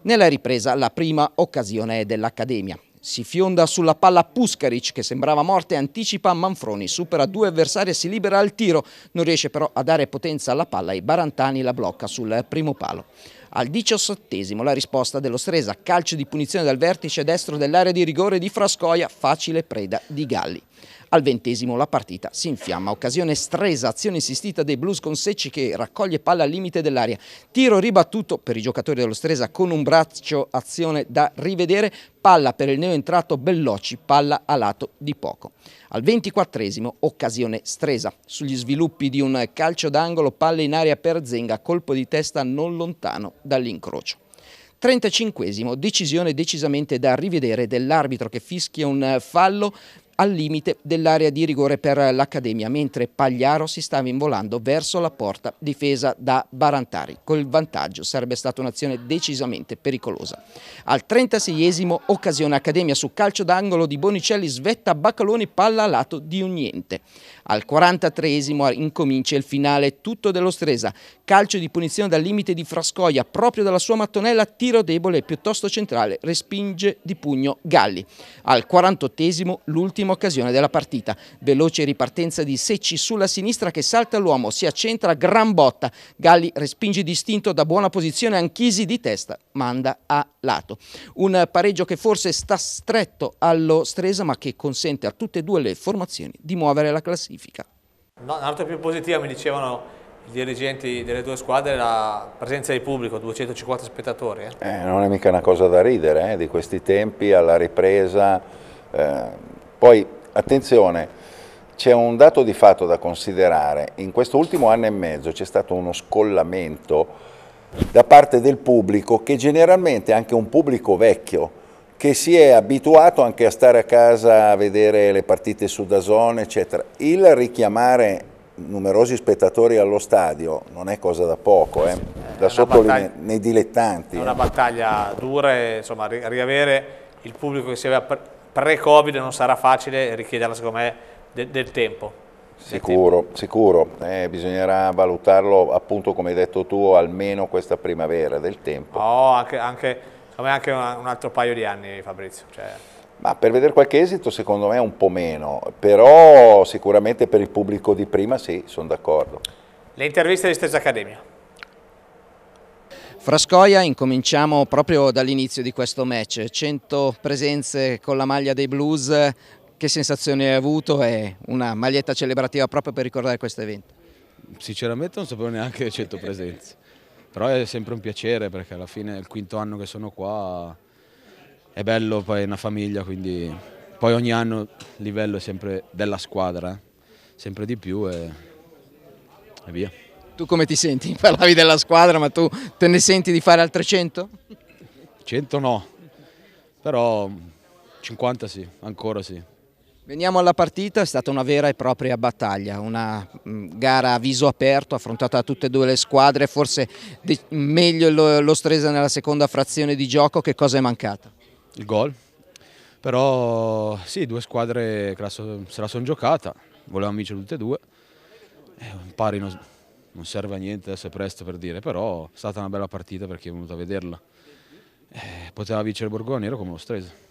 Nella ripresa la prima occasione è dell'Accademia. Si fionda sulla palla Puskaric che sembrava morte, anticipa Manfroni, supera due avversari e si libera al tiro, non riesce però a dare potenza alla palla e Barantani la blocca sul primo palo. Al diciassottesimo la risposta dello Stresa, calcio di punizione dal vertice destro dell'area di rigore di Frascoia, facile preda di Galli. Al ventesimo la partita si infiamma, occasione stresa, azione insistita dei blues con Secci che raccoglie palla al limite dell'aria, tiro ribattuto per i giocatori dello Stresa con un braccio azione da rivedere, palla per il neoentrato Bellocci, palla a lato di poco. Al ventiquattresimo occasione Stresa, sugli sviluppi di un calcio d'angolo, palla in aria per Zenga, colpo di testa non lontano dall'incrocio. 35 decisione decisamente da rivedere dell'arbitro che fischia un fallo al limite dell'area di rigore per l'Accademia, mentre Pagliaro si stava involando verso la porta difesa da Barantari. Col vantaggio sarebbe stata un'azione decisamente pericolosa. Al 36esimo occasione Accademia su calcio d'angolo di Bonicelli svetta Baccaloni palla a lato di un niente. Al 43esimo incomincia il finale tutto dello Stresa. Calcio di punizione dal limite di Frascoia, proprio dalla sua mattonella, tiro debole piuttosto centrale, respinge di pugno Galli. Al 48esimo l'ultima occasione della partita. Veloce ripartenza di Secci sulla sinistra che salta l'uomo, si accentra gran botta. Galli respinge distinto da buona posizione Anchisi di testa, manda a lato. Un pareggio che forse sta stretto allo Stresa ma che consente a tutte e due le formazioni di muovere la classifica scientifica. No, una nota più positiva mi dicevano i dirigenti delle due squadre la presenza di pubblico, 250 spettatori. Eh? Eh, non è mica una cosa da ridere eh, di questi tempi alla ripresa. Eh, poi attenzione, c'è un dato di fatto da considerare, in questo ultimo anno e mezzo c'è stato uno scollamento da parte del pubblico che generalmente è anche un pubblico vecchio che si è abituato anche a stare a casa a vedere le partite su Dazon, eccetera. Il richiamare numerosi spettatori allo stadio non è cosa da poco, eh? da sotto nei dilettanti. È eh. una battaglia dura, e, insomma, riavere il pubblico che si aveva pre-Covid non sarà facile, richiederla secondo me del, del tempo. Sicuro, sicuro. Eh, bisognerà valutarlo appunto come hai detto tu almeno questa primavera del tempo. Oh, anche, anche come anche una, un altro paio di anni Fabrizio. Cioè... Ma per vedere qualche esito secondo me un po' meno, però sicuramente per il pubblico di prima sì, sono d'accordo. Le interviste di Stessa Accademia. Frascoia incominciamo proprio dall'inizio di questo match, 100 presenze con la maglia dei Blues, che sensazione hai avuto È una maglietta celebrativa proprio per ricordare questo evento? Sinceramente non sapevo neanche 100 presenze però è sempre un piacere perché alla fine è il quinto anno che sono qua, è bello, poi è una famiglia, quindi poi ogni anno il livello è sempre della squadra, eh. sempre di più e, e via. Tu come ti senti? Parlavi della squadra, ma tu te ne senti di fare altre 100? 100 no, però 50 sì, ancora sì. Veniamo alla partita, è stata una vera e propria battaglia, una mm, gara a viso aperto, affrontata da tutte e due le squadre, forse meglio lo, lo Stresa nella seconda frazione di gioco, che cosa è mancata? Il gol, però sì, due squadre che se la sono giocata, volevamo vincere tutte e due, eh, un pari non, non serve a niente, adesso è presto per dire, però è stata una bella partita per chi è venuto a vederla, eh, poteva vincere Borgonero come lo Stresa.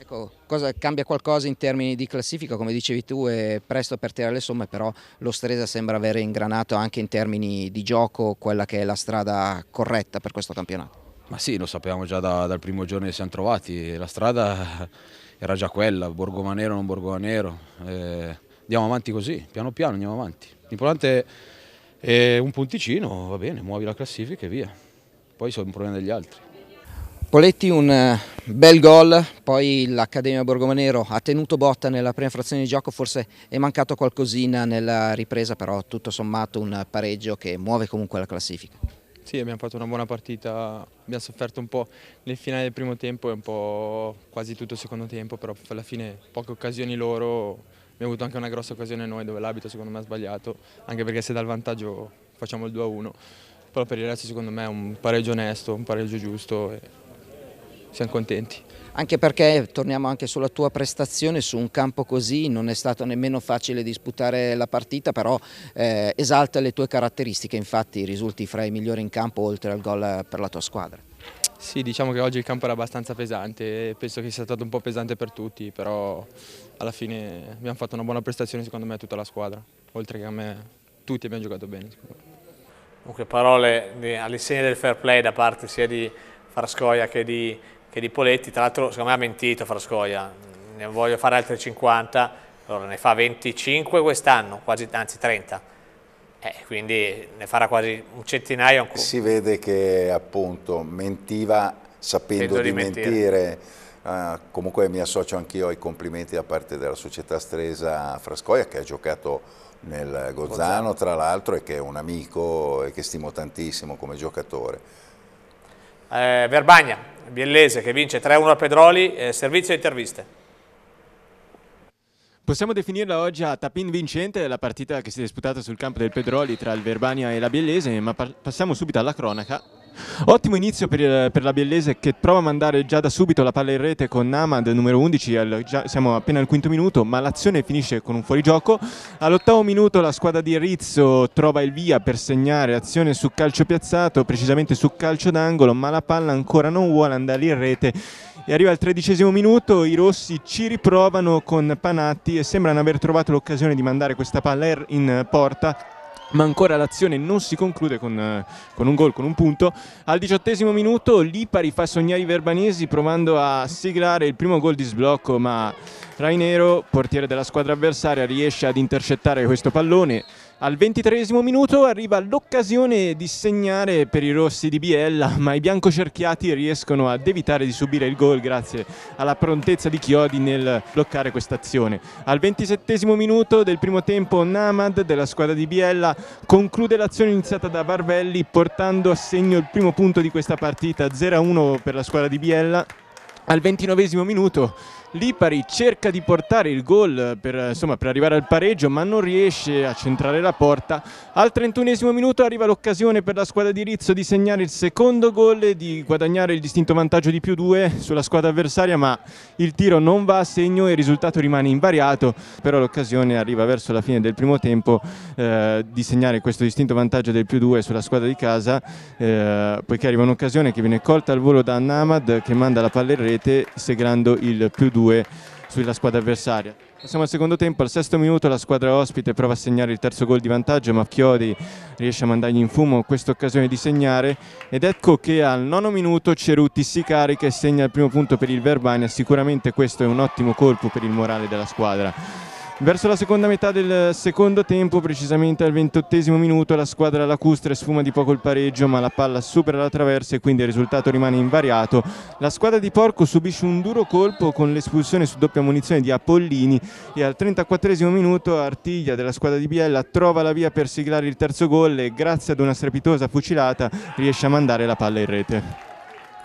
Ecco, cosa, cambia qualcosa in termini di classifica, come dicevi tu, è presto per tirare le somme, però lo Stresa sembra aver ingranato anche in termini di gioco quella che è la strada corretta per questo campionato. Ma sì, lo sapevamo già da, dal primo giorno che siamo trovati, la strada era già quella, Borgomanero non Borgomanero, eh, andiamo avanti così, piano piano andiamo avanti. L'importante è un punticino, va bene, muovi la classifica e via, poi sono un problema degli altri. Poletti un eh, bel gol, poi l'Accademia Borgomanero ha tenuto botta nella prima frazione di gioco, forse è mancato qualcosina nella ripresa, però tutto sommato un pareggio che muove comunque la classifica. Sì, abbiamo fatto una buona partita, abbiamo sofferto un po' nel finale del primo tempo e un po' quasi tutto il secondo tempo, però alla fine poche occasioni loro, abbiamo avuto anche una grossa occasione noi dove l'abito secondo me ha sbagliato, anche perché se dal vantaggio facciamo il 2-1, però per il resto secondo me è un pareggio onesto, un pareggio giusto. E siamo contenti. Anche perché, torniamo anche sulla tua prestazione, su un campo così non è stato nemmeno facile disputare la partita, però eh, esalta le tue caratteristiche, infatti risulti fra i migliori in campo oltre al gol per la tua squadra. Sì, diciamo che oggi il campo era abbastanza pesante, penso che sia stato un po' pesante per tutti, però alla fine abbiamo fatto una buona prestazione secondo me a tutta la squadra, oltre che a me tutti abbiamo giocato bene. Comunque parole all'insegna del fair play da parte sia di Farscoia che di che di Poletti, tra l'altro secondo me ha mentito Frascoia, ne voglio fare altri 50, allora ne fa 25 quest'anno, anzi 30. Eh, quindi ne farà quasi un centinaio ancora. Si vede che appunto mentiva sapendo Sento di, mentire. mentire. Uh, comunque mi associo anch'io ai complimenti da parte della società stresa Frascoia che ha giocato nel Gozzano, Gozzano. tra l'altro e che è un amico e che stimo tantissimo come giocatore. Eh, Verbagna, Biellese che vince 3-1 a Pedroli, eh, servizio interviste. Possiamo definirla oggi a tapin vincente la partita che si è disputata sul campo del Pedroli tra il Verbania e la Biellese, ma passiamo subito alla cronaca Ottimo inizio per, per la Biellese che prova a mandare già da subito la palla in rete con Namad numero 11, al, già, siamo appena al quinto minuto ma l'azione finisce con un fuorigioco. All'ottavo minuto la squadra di Rizzo trova il via per segnare azione su calcio piazzato, precisamente su calcio d'angolo ma la palla ancora non vuole andare in rete e arriva al tredicesimo minuto, i rossi ci riprovano con Panatti e sembrano aver trovato l'occasione di mandare questa palla er-, in porta ma ancora l'azione non si conclude con, eh, con un gol, con un punto. Al diciottesimo minuto Lipari fa sognare i verbanesi provando a siglare il primo gol di sblocco, ma Rainero, portiere della squadra avversaria, riesce ad intercettare questo pallone. Al ventitreesimo minuto arriva l'occasione di segnare per i rossi di Biella, ma i biancocerchiati riescono ad evitare di subire il gol grazie alla prontezza di Chiodi nel bloccare quest'azione. Al ventisettesimo minuto del primo tempo Namad della squadra di Biella conclude l'azione iniziata da Varvelli portando a segno il primo punto di questa partita, 0-1 per la squadra di Biella. Al ventinovesimo minuto Lipari cerca di portare il gol per, insomma, per arrivare al pareggio ma non riesce a centrare la porta. Al 31 minuto arriva l'occasione per la squadra di Rizzo di segnare il secondo gol e di guadagnare il distinto vantaggio di più due sulla squadra avversaria ma il tiro non va a segno e il risultato rimane invariato però l'occasione arriva verso la fine del primo tempo eh, di segnare questo distinto vantaggio del più due sulla squadra di casa eh, poiché arriva un'occasione che viene colta al volo da Namad che manda la palla in rete segnando il più 2 2 sulla squadra avversaria. Passiamo al secondo tempo, al sesto minuto la squadra ospite prova a segnare il terzo gol di vantaggio ma Chiodi riesce a mandargli in fumo questa occasione di segnare ed ecco che al nono minuto Cerutti si carica e segna il primo punto per il Verbania, sicuramente questo è un ottimo colpo per il morale della squadra. Verso la seconda metà del secondo tempo, precisamente al ventottesimo minuto, la squadra lacustre sfuma di poco il pareggio, ma la palla supera la traversa e quindi il risultato rimane invariato. La squadra di Porco subisce un duro colpo con l'espulsione su doppia munizione di Apollini e al 34 minuto Artiglia della squadra di Biella trova la via per siglare il terzo gol e grazie ad una strepitosa fucilata riesce a mandare la palla in rete.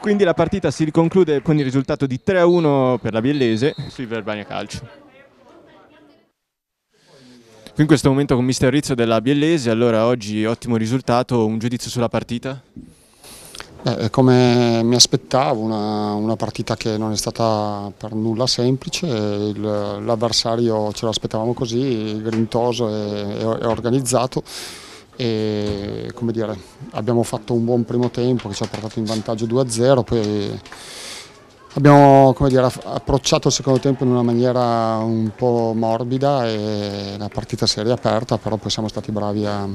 Quindi la partita si riconclude con il risultato di 3-1 per la Biellese sui Verbania Calcio qui in questo momento con Mister Rizzo della Biellese, allora oggi ottimo risultato, un giudizio sulla partita? Beh, eh, come mi aspettavo, una, una, partita che non è stata per nulla semplice, l'avversario ce l'aspettavamo così, grintoso e, e, organizzato e come dire, abbiamo fatto un buon primo tempo che ci ha portato in vantaggio 2-0, poi Abbiamo dire, approcciato il secondo tempo in una maniera un po' morbida e la partita si è riaperta, però poi siamo stati bravi a,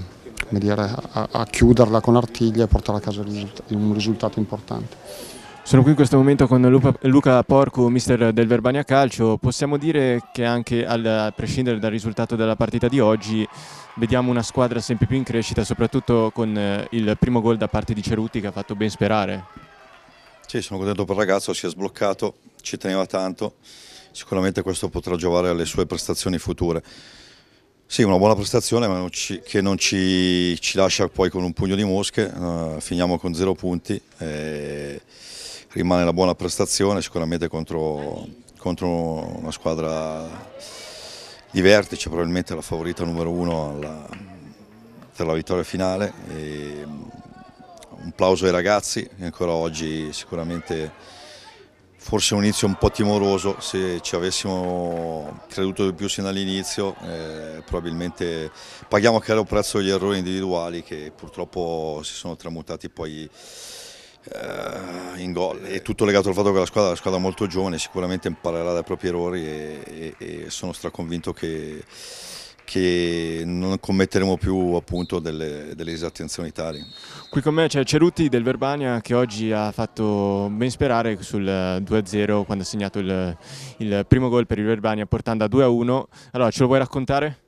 dire, a, a chiuderla con artiglia e portare a casa un risultato importante. Sono qui in questo momento con Luca Porcu, mister del Verbania Calcio. Possiamo dire che anche a prescindere dal risultato della partita di oggi vediamo una squadra sempre più in crescita, soprattutto con il primo gol da parte di Cerutti che ha fatto ben sperare. Sì, sono contento per il ragazzo, si è sbloccato, ci teneva tanto, sicuramente questo potrà giovare alle sue prestazioni future. Sì, una buona prestazione ma non ci, che non ci, ci, lascia poi con un pugno di mosche, uh, finiamo con zero punti, rimane una buona prestazione sicuramente contro, contro una squadra di vertice, probabilmente la favorita numero uno alla, per la vittoria finale. E applauso ai ragazzi, ancora oggi sicuramente forse un inizio un po' timoroso, se ci avessimo creduto di più sin dall'inizio eh, probabilmente paghiamo a caro prezzo gli errori individuali che purtroppo si sono tramutati poi eh, in gol. È tutto legato al fatto che la squadra è una squadra molto giovane, sicuramente imparerà dai propri errori e, e, e sono straconvinto che che non commetteremo più appunto delle, delle disattenzioni tali. Qui con me c'è Ceruti del Verbania che oggi ha fatto ben sperare sul 2-0 quando ha segnato il, il primo gol per il Verbania portando a 2-1. Allora ce lo vuoi raccontare?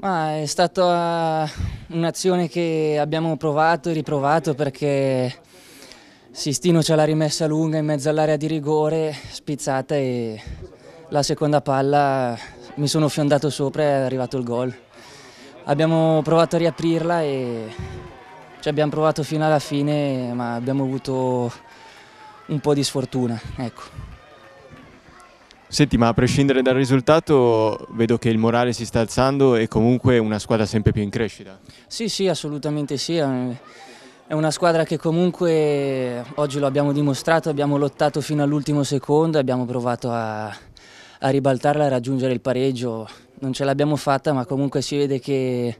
Ma è stata un'azione che abbiamo provato e riprovato perché Sistino ce l'ha rimessa lunga in mezzo all'area di rigore, spizzata e la seconda palla mi sono fiondato sopra e è arrivato il gol. Abbiamo provato a riaprirla e ci abbiamo provato fino alla fine, ma abbiamo avuto un po' di sfortuna. Ecco. Senti, ma a prescindere dal risultato, vedo che il morale si sta alzando e comunque una squadra sempre più in crescita. Sì, sì, assolutamente sì. È una squadra che comunque oggi lo abbiamo dimostrato, abbiamo lottato fino all'ultimo secondo, abbiamo provato a, a ribaltarla e raggiungere il pareggio. Non ce l'abbiamo fatta, ma comunque si vede che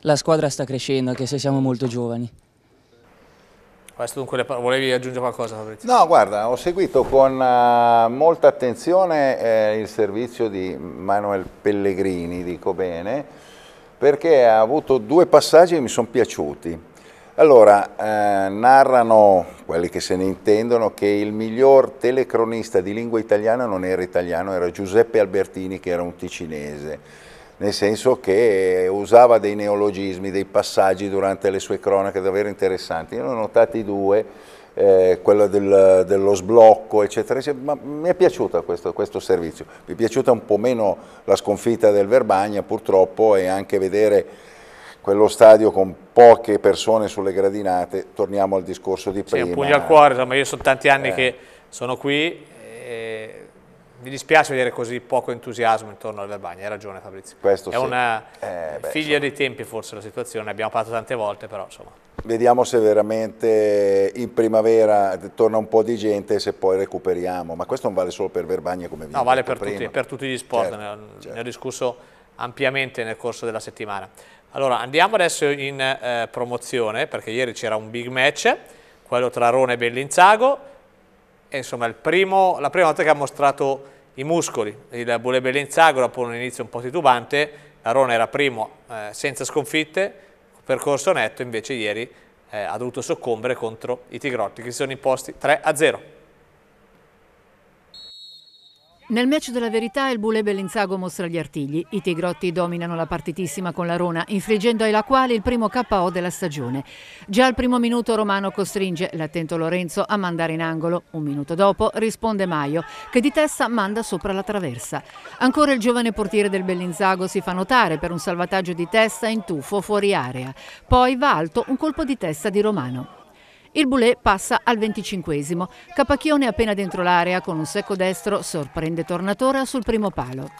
la squadra sta crescendo, anche se siamo molto giovani. Dunque, volevi aggiungere qualcosa Fabrizio? No, guarda, ho seguito con uh, molta attenzione eh, il servizio di Manuel Pellegrini, dico bene, perché ha avuto due passaggi che mi sono piaciuti. Allora, eh, narrano quelli che se ne intendono che il miglior telecronista di lingua italiana non era italiano, era Giuseppe Albertini che era un ticinese, nel senso che usava dei neologismi, dei passaggi durante le sue cronache davvero interessanti. Io ne ho notati due, eh, quello del, dello sblocco, eccetera, eccetera, ma mi è piaciuto questo, questo servizio. Mi è piaciuta un po' meno la sconfitta del Verbagna, purtroppo, e anche vedere quello stadio con poche persone sulle gradinate, torniamo al discorso di prima. Sì, un pugno al cuore, insomma, io sono tanti anni eh. che sono qui e mi dispiace vedere così poco entusiasmo intorno all'Albania, hai ragione Fabrizio. Questo è sì. una eh, beh, figlia dei tempi forse la situazione, abbiamo parlato tante volte però insomma. Vediamo se veramente in primavera torna un po' di gente e se poi recuperiamo, ma questo non vale solo per Verbagna come vi No, vale per tutti, per tutti, gli sport, certo, ne, certo. ne ho certo. discusso ampiamente nel corso della settimana. Allora, andiamo adesso in eh, promozione, perché ieri c'era un big match, quello tra Rone e Bellinzago, e insomma primo, la prima volta che ha mostrato i muscoli, il Bule Bellinzago dopo un inizio un po' titubante, la Rone era primo eh, senza sconfitte, percorso netto invece ieri eh, ha dovuto soccombere contro i Tigrotti che si sono imposti 3 0. Nel match della verità il Bule Bellinzago mostra gli artigli. I Tigrotti dominano la partitissima con la Rona, infliggendo ai Laquali il primo KO della stagione. Già al primo minuto Romano costringe l'attento Lorenzo a mandare in angolo. Un minuto dopo risponde Maio, che di testa manda sopra la traversa. Ancora il giovane portiere del Bellinzago si fa notare per un salvataggio di testa in tuffo fuori area. Poi va alto un colpo di testa di Romano. Il Boulet passa al 25 Capacchione appena dentro l'area con un secco destro sorprende Tornatora sul primo palo.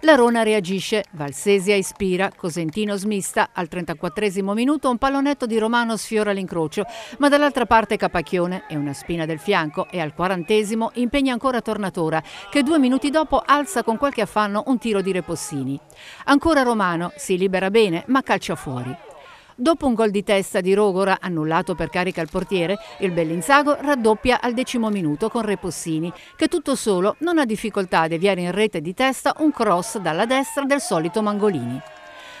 La Rona reagisce, Valsesia ispira, Cosentino smista, al 34 minuto un pallonetto di Romano sfiora l'incrocio, ma dall'altra parte Capacchione e una spina del fianco e al 40 impegna ancora Tornatora, che due minuti dopo alza con qualche affanno un tiro di Repossini. Ancora Romano, si libera bene ma calcia fuori. Dopo un gol di testa di Rogora, annullato per carica al portiere, il Bellinzago raddoppia al decimo minuto con Repossini, che tutto solo non ha difficoltà a deviare in rete di testa un cross dalla destra del solito Mangolini.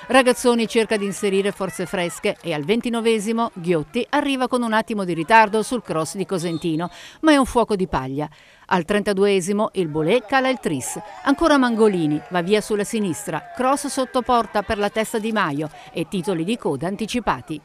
Ragazzoni cerca di inserire forze fresche e al ventinovesimo Ghiotti arriva con un attimo di ritardo sul cross di Cosentino, ma è un fuoco di paglia. Al 32esimo il Bolè cala il tris. Ancora Mangolini va via sulla sinistra, cross sotto porta per la testa di Maio e titoli di coda anticipati.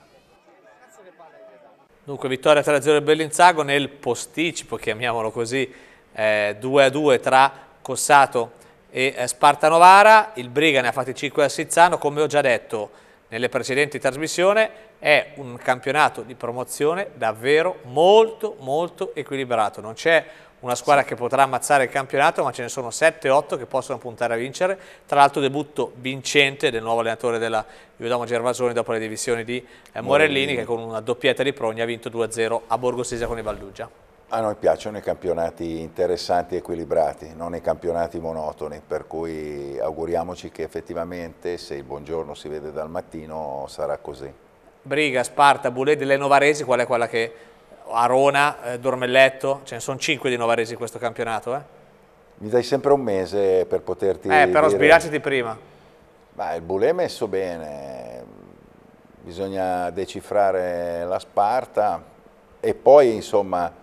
Dunque vittoria 3-0 del Bellinzago nel posticipo, chiamiamolo così, 2-2 eh, tra Cossato e eh, Sparta Novara. Il Briga ne ha fatti 5 a Sizzano, come ho già detto nelle precedenti trasmissioni, è un campionato di promozione davvero molto molto equilibrato. Non c'è una squadra che potrà ammazzare il campionato, ma ce ne sono 7-8 che possono puntare a vincere. Tra l'altro debutto vincente del nuovo allenatore della Giudomo Gervasoni dopo le divisioni di eh, Morellini, Morellini, che con una doppietta di Progna ha vinto 2-0 a Borgosesa con i Valdugia. A noi piacciono i campionati interessanti e equilibrati, non i campionati monotoni, per cui auguriamoci che effettivamente se il buongiorno si vede dal mattino sarà così. Briga, Sparta, Buledi, le Novaresi, qual è quella che Arona, eh, Dormelletto, ce ne sono 5 di novaresi in questo campionato. Eh? Mi dai sempre un mese per poterti Eh, però dire... sbilanciati prima. Beh, il Boulé è messo bene, bisogna decifrare la Sparta e poi insomma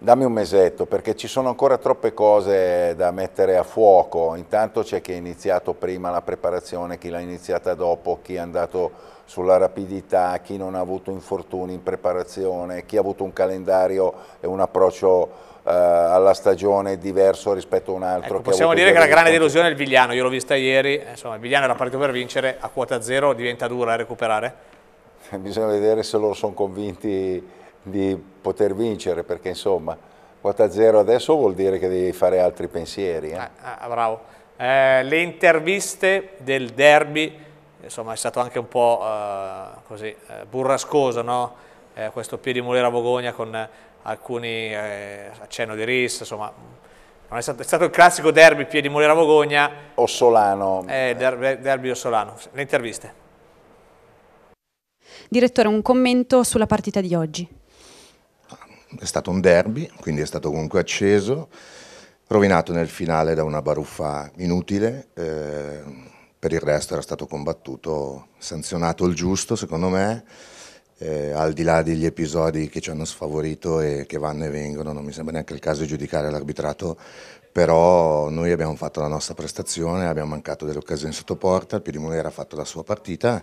Dammi un mesetto perché ci sono ancora troppe cose da mettere a fuoco, intanto c'è chi ha iniziato prima la preparazione, chi l'ha iniziata dopo, chi è andato sulla rapidità, chi non ha avuto infortuni in preparazione, chi ha avuto un calendario e un approccio eh, alla stagione diverso rispetto a un altro. Ecco, possiamo dire che la grande delusione è il Vigliano, io l'ho vista ieri, eh, insomma il Vigliano era partito per vincere, a quota zero diventa dura recuperare? Bisogna vedere se loro sono convinti di poter vincere, perché insomma, quota zero adesso vuol dire che devi fare altri pensieri. Eh? Ah, ah, ah bravo. Eh, le interviste del derby, insomma, è stato anche un po' eh, così, eh, burrascoso, no? Eh, questo piedi Mulera Bogogna con alcuni eh, accenno di rissa, insomma, è stato, è stato, il classico derby piedi Molera Vogogna. Ossolano. Eh, derby, derby Ossolano. Le interviste. Direttore, un commento sulla partita di oggi è stato un derby, quindi è stato comunque acceso, rovinato nel finale da una baruffa inutile, eh, per il resto era stato combattuto, sanzionato il giusto secondo me, eh, al di là degli episodi che ci hanno sfavorito e che vanno e vengono, non mi sembra neanche il caso di giudicare l'arbitrato, però noi abbiamo fatto la nostra prestazione, abbiamo mancato delle occasioni sotto porta, il Piedimonera ha fatto la sua partita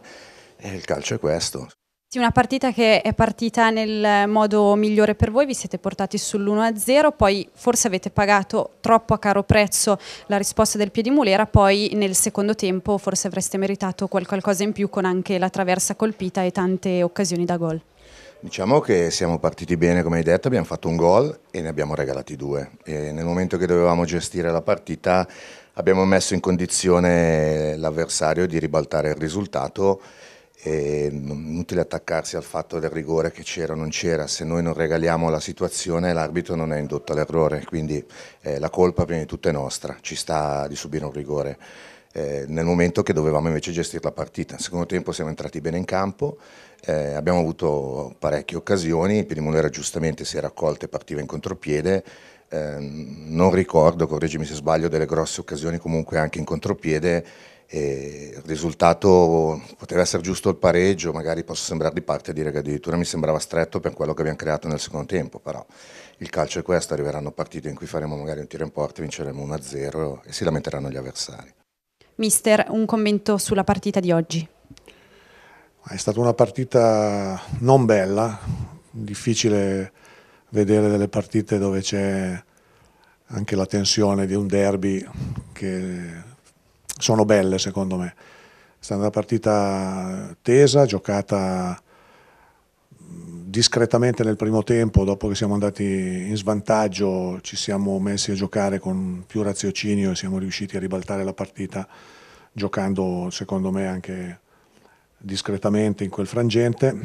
e il calcio è questo. Sì, una partita che è partita nel modo migliore per voi, vi siete portati sull'1-0, poi forse avete pagato troppo a caro prezzo la risposta del Piedimulera, poi nel secondo tempo forse avreste meritato qualcosa in più con anche la traversa colpita e tante occasioni da gol. Diciamo che siamo partiti bene, come hai detto, abbiamo fatto un gol e ne abbiamo regalati due. E nel momento che dovevamo gestire la partita abbiamo messo in condizione l'avversario di ribaltare il risultato è inutile attaccarsi al fatto del rigore che c'era o non c'era, se noi non regaliamo la situazione l'arbitro non è indotto all'errore, quindi eh, la colpa prima di tutto è nostra, ci sta di subire un rigore. Eh, nel momento che dovevamo invece gestire la partita. Nel secondo tempo siamo entrati bene in campo, eh, abbiamo avuto parecchie occasioni, Piedimonera giustamente si era accolta e partiva in contropiede, eh, non ricordo, correggimi se sbaglio, delle grosse occasioni comunque anche in contropiede e il risultato poteva essere giusto il pareggio, magari posso sembrare di parte dire che addirittura mi sembrava stretto per quello che abbiamo creato nel secondo tempo, però il calcio è questo, arriveranno partite in cui faremo magari un tiro in porta, vinceremo 1-0 e si lamenteranno gli avversari. Mister, un commento sulla partita di oggi? È stata una partita non bella, difficile vedere delle partite dove c'è anche la tensione di un derby che sono belle secondo me. È stata una partita tesa, giocata discretamente nel primo tempo, dopo che siamo andati in svantaggio ci siamo messi a giocare con più raziocinio e siamo riusciti a ribaltare la partita giocando secondo me anche discretamente in quel frangente.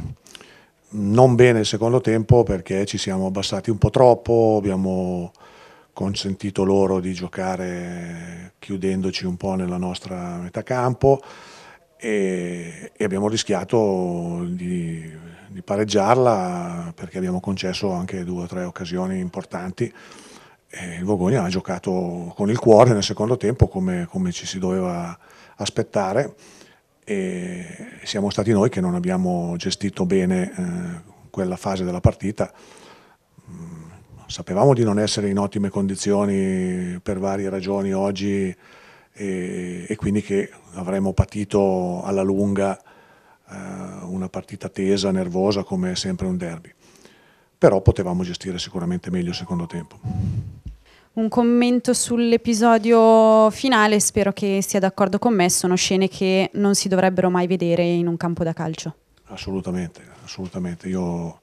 Non bene il secondo tempo perché ci siamo abbassati un po' troppo, abbiamo consentito loro di giocare chiudendoci un po' nella nostra metà campo e, e abbiamo rischiato di, di, pareggiarla perché abbiamo concesso anche due o tre occasioni importanti. E il Vogogna ha giocato con il cuore nel secondo tempo come, come ci si doveva aspettare e siamo stati noi che non abbiamo gestito bene eh, quella fase della partita sapevamo di non essere in ottime condizioni per varie ragioni oggi e, e quindi che avremmo patito alla lunga eh, una partita tesa, nervosa come sempre un derby. Però potevamo gestire sicuramente meglio il secondo tempo. Un commento sull'episodio finale, spero che sia d'accordo con me, sono scene che non si dovrebbero mai vedere in un campo da calcio. Assolutamente, assolutamente. Io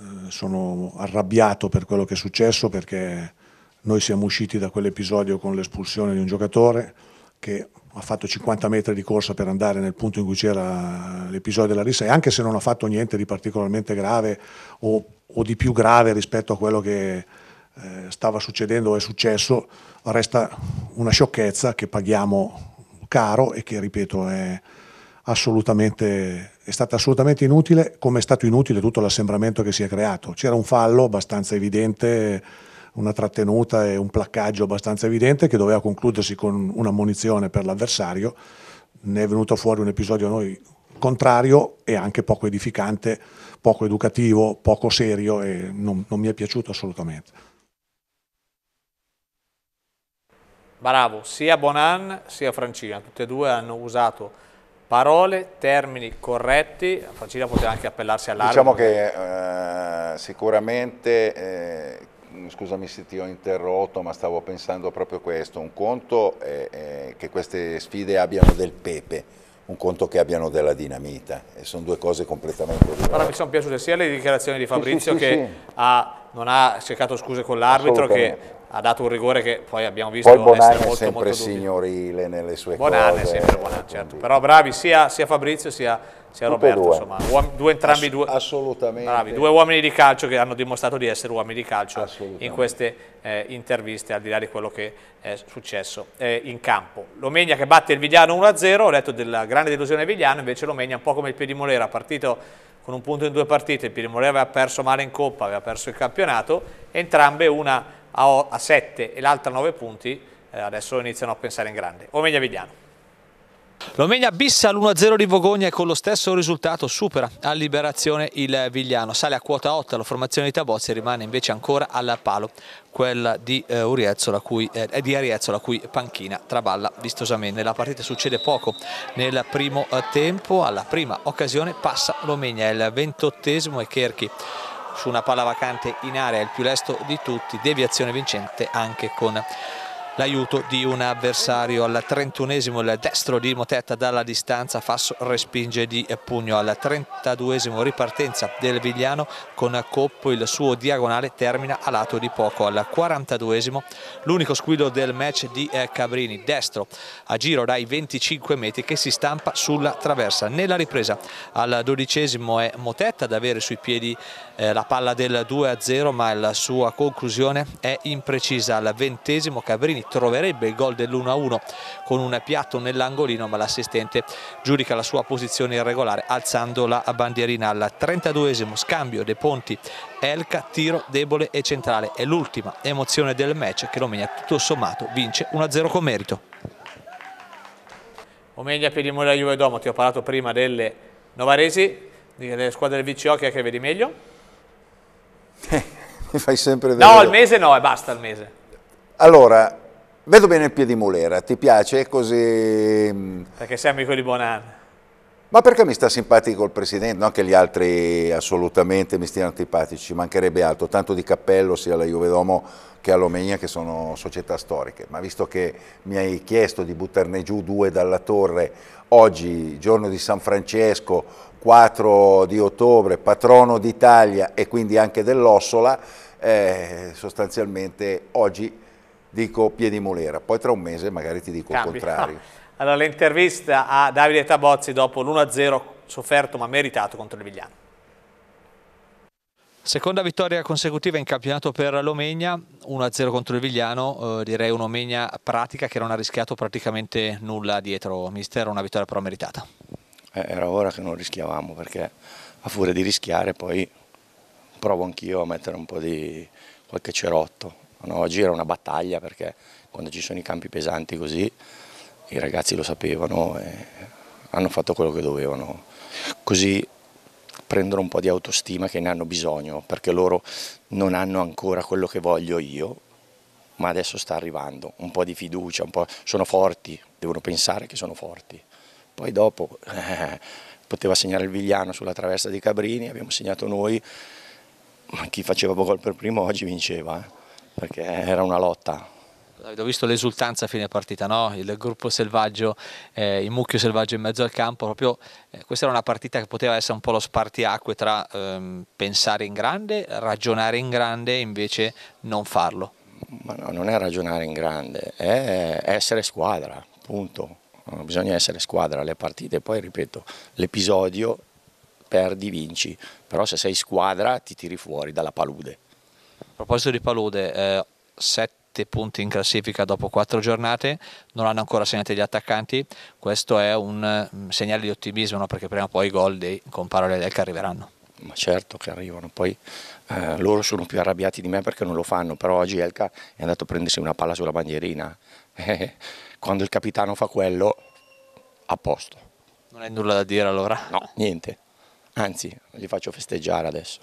eh, sono arrabbiato per quello che è successo perché noi siamo usciti da quell'episodio con l'espulsione di un giocatore che ha fatto 50 metri di corsa per andare nel punto in cui c'era l'episodio della rissa e anche se non ha fatto niente di particolarmente grave o, o di più grave rispetto a quello che eh, stava succedendo o è successo, resta una sciocchezza che paghiamo caro e che, ripeto, è assolutamente è stata assolutamente inutile, come è stato inutile tutto l'assembramento che si è creato. C'era un fallo abbastanza evidente, una trattenuta e un placcaggio abbastanza evidente che doveva concludersi con un'ammonizione per l'avversario. Ne è venuto fuori un episodio a noi contrario e anche poco edificante, poco educativo, poco serio e non, non mi è piaciuto assolutamente. Bravo, sia Bonan sia Francina, tutte e due hanno usato parole, termini corretti, Francina poteva anche appellarsi all'arbitro. Diciamo che eh, sicuramente, eh, scusami se ti ho interrotto, ma stavo pensando proprio questo, un conto è, è che queste sfide abbiano del pepe, un conto che abbiano della dinamita e sono due cose completamente diverse. Ora mi sono piaciute sia le dichiarazioni di Fabrizio sì, sì, sì, che ha, non ha cercato scuse con l'arbitro che ha dato un rigore che poi abbiamo visto poi Bonanni essere molto, è sempre molto signorile nelle sue Bonanni cose. è sempre eh, Bonanni, certo. Però bravi sia, sia Fabrizio sia, sia Roberto, due. insomma, due, entrambi due. Assolutamente. Bravi, due uomini di calcio che hanno dimostrato di essere uomini di calcio in queste eh, interviste, al di là di quello che è successo eh, in campo. Lomegna che batte il Vigliano 1-0, ho letto della grande delusione Vigliano, invece Lomegna un po' come il Piedimolera, partito con un punto in due partite, il Pirimore aveva perso male in Coppa, aveva perso il campionato, entrambe una a 7 e l'altra a 9 punti, eh, adesso iniziano a pensare in grande. Omeglia Vigliano. L'Omegna bissa l'1-0 di Vogogna e con lo stesso risultato supera a liberazione il Vigliano. Sale a quota 8 la formazione di Tabozzi e rimane invece ancora al palo quella di, eh, Uriezzo, la cui, eh, eh, di Ariezzo la cui panchina traballa vistosamente. La partita succede poco nel primo eh, tempo, alla prima occasione passa l'Omegna, il ventottesimo e Kerchi su una palla vacante in area, il più lesto di tutti, deviazione vincente anche con l'aiuto di un avversario al 31esimo il destro di Motetta dalla distanza Fasso respinge di pugno al 32esimo ripartenza del Vigliano con Coppo il suo diagonale termina a lato di poco al 42esimo l'unico squillo del match di eh, Cabrini destro a giro dai 25 metri che si stampa sulla traversa nella ripresa al 12esimo è Motetta ad avere sui piedi eh, la palla del 2 0 ma la sua conclusione è imprecisa al 20 Cabrini troverebbe il gol dell'1-1 con un piatto nell'angolino ma l'assistente giudica la sua posizione irregolare alzando la bandierina al 32esimo scambio dei Ponti Elka tiro debole e centrale è l'ultima emozione del match che Romegna tutto sommato vince 1-0 con merito Omegna Piedimura Juve Domo ti ho parlato prima delle Novaresi delle squadre del VCO che vedi meglio? Eh, mi fai sempre vedere. No, al mese no, e basta al mese. Allora, Vedo bene il piedi Molera, ti piace così? Mm. Perché sei amico di Bonan. Ma perché mi sta simpatico il presidente? Non che gli altri assolutamente mi stiano antipatici, mancherebbe altro, tanto di cappello sia alla Juve Domo che all'Omegna che sono società storiche, ma visto che mi hai chiesto di buttarne giù due dalla torre oggi, giorno di San Francesco, 4 di ottobre, patrono d'Italia e quindi anche dell'Ossola, eh, sostanzialmente oggi dico Piedimolera, poi tra un mese magari ti dico Cambio. il contrario. Allora l'intervista a Davide Tabozzi dopo l'1-0 sofferto ma meritato contro il Vigliano. Seconda vittoria consecutiva in campionato per l'Omegna, 1-0 contro il Vigliano, eh, direi un'Omegna pratica che non ha rischiato praticamente nulla dietro Mister, una vittoria però meritata. Eh, era ora che non rischiavamo perché a furia di rischiare poi provo anch'io a mettere un po' di qualche cerotto No, oggi era una battaglia perché quando ci sono i campi pesanti così i ragazzi lo sapevano e hanno fatto quello che dovevano. Così prendono un po' di autostima che ne hanno bisogno perché loro non hanno ancora quello che voglio io, ma adesso sta arrivando, un po' di fiducia, po'... sono forti, devono pensare che sono forti. Poi dopo eh, poteva segnare il Vigliano sulla traversa di Cabrini, abbiamo segnato noi, ma chi faceva gol per primo oggi vinceva. Eh perché era una lotta. Ho visto l'esultanza a fine partita, no? il gruppo selvaggio, eh, il mucchio selvaggio in mezzo al campo, proprio eh, questa era una partita che poteva essere un po' lo spartiacque tra ehm, pensare in grande, ragionare in grande e invece non farlo. Ma no, non è ragionare in grande, è essere squadra, punto. Bisogna essere squadra alle partite, poi ripeto, l'episodio perdi, vinci, però se sei squadra ti tiri fuori dalla palude proposito di Palude, eh, 7 punti in classifica dopo 4 giornate, non hanno ancora segnato gli attaccanti, questo è un mm, segnale di ottimismo no? perché prima o poi i gol dei compari del che arriveranno. Ma certo che arrivano, poi eh, loro sono più arrabbiati di me perché non lo fanno, però oggi Elka è andato a prendersi una palla sulla bandierina. Eh, quando il capitano fa quello, a posto. Non hai nulla da dire allora? No, niente. Anzi, gli faccio festeggiare adesso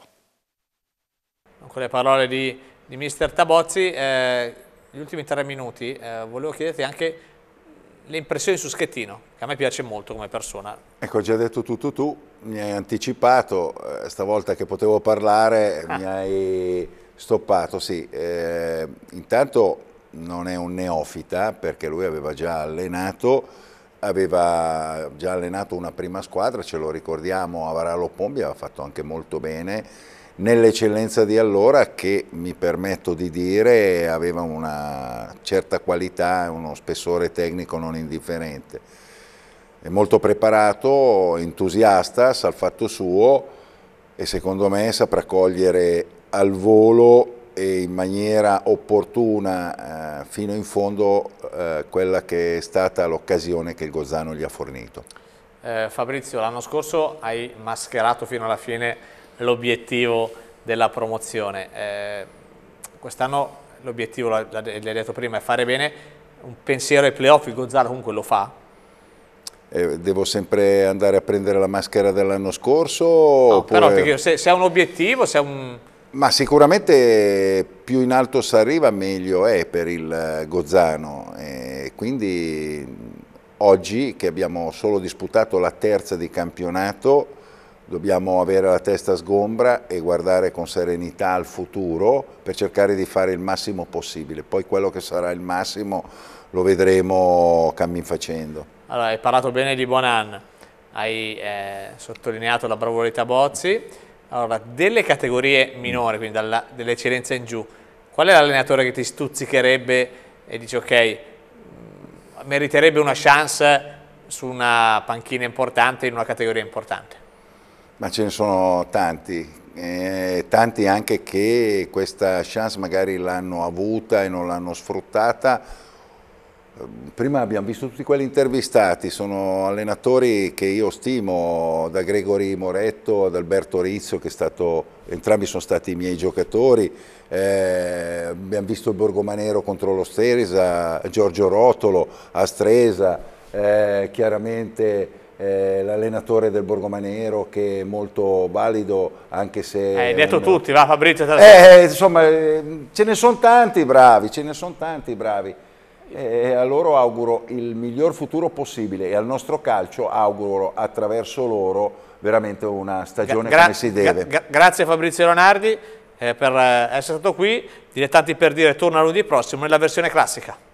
con le parole di, di mister Tabozzi, eh, gli ultimi tre minuti eh, volevo chiederti anche le impressioni su Schettino, che a me piace molto come persona. Ecco, ho già detto tutto tu, mi hai anticipato, eh, stavolta che potevo parlare ah. mi hai stoppato, sì. Eh, intanto non è un neofita perché lui aveva già allenato, aveva già allenato una prima squadra, ce lo ricordiamo, a Varallo Pombi aveva fatto anche molto bene nell'eccellenza di allora che mi permetto di dire aveva una certa qualità e uno spessore tecnico non indifferente. È molto preparato, entusiasta, sa il fatto suo e secondo me saprà cogliere al volo e in maniera opportuna eh, fino in fondo eh, quella che è stata l'occasione che il Gozzano gli ha fornito. Eh, Fabrizio, l'anno scorso hai mascherato fino alla fine l'obiettivo della promozione. Eh, quest'anno l'obiettivo, l'hai detto prima, è fare bene, un pensiero ai playoff, il Gozzaro comunque lo fa, eh, devo sempre andare a prendere la maschera dell'anno scorso? No, oppure... Però se, se è un obiettivo, se è un... Ma sicuramente più in alto si arriva meglio è per il eh, Gozzano, e quindi oggi che abbiamo solo disputato la terza di campionato Dobbiamo avere la testa sgombra e guardare con serenità al futuro per cercare di fare il massimo possibile. Poi quello che sarà il massimo lo vedremo cammin facendo. Allora, hai parlato bene di Bonan, hai eh, sottolineato la bravura Bozzi. Allora, delle categorie minori, quindi dall'eccellenza in giù, qual è l'allenatore che ti stuzzicherebbe e dici ok, meriterebbe una chance su una panchina importante in una categoria importante? Ma ce ne sono tanti, eh, tanti anche che questa chance magari l'hanno avuta e non l'hanno sfruttata. Ehm, prima abbiamo visto tutti quelli intervistati, sono allenatori che io stimo, da Gregory Moretto ad Alberto Rizzo, che stato, entrambi sono stati i miei giocatori, eh, abbiamo visto il Borgomanero contro lo Sterisa, Giorgio Rotolo, Astresa, eh, chiaramente eh, l'allenatore del Borgomanero che è molto valido anche se... Eh, hai detto uno... tutti, va Fabrizio? Eh, eh, insomma, eh, ce ne sono tanti bravi, ce ne sono tanti bravi. E a loro auguro il miglior futuro possibile e al nostro calcio auguro attraverso loro veramente una stagione gra come si deve. Gra grazie Fabrizio Leonardi eh, per essere stato qui, dilettanti per dire torna lunedì prossimo nella versione classica.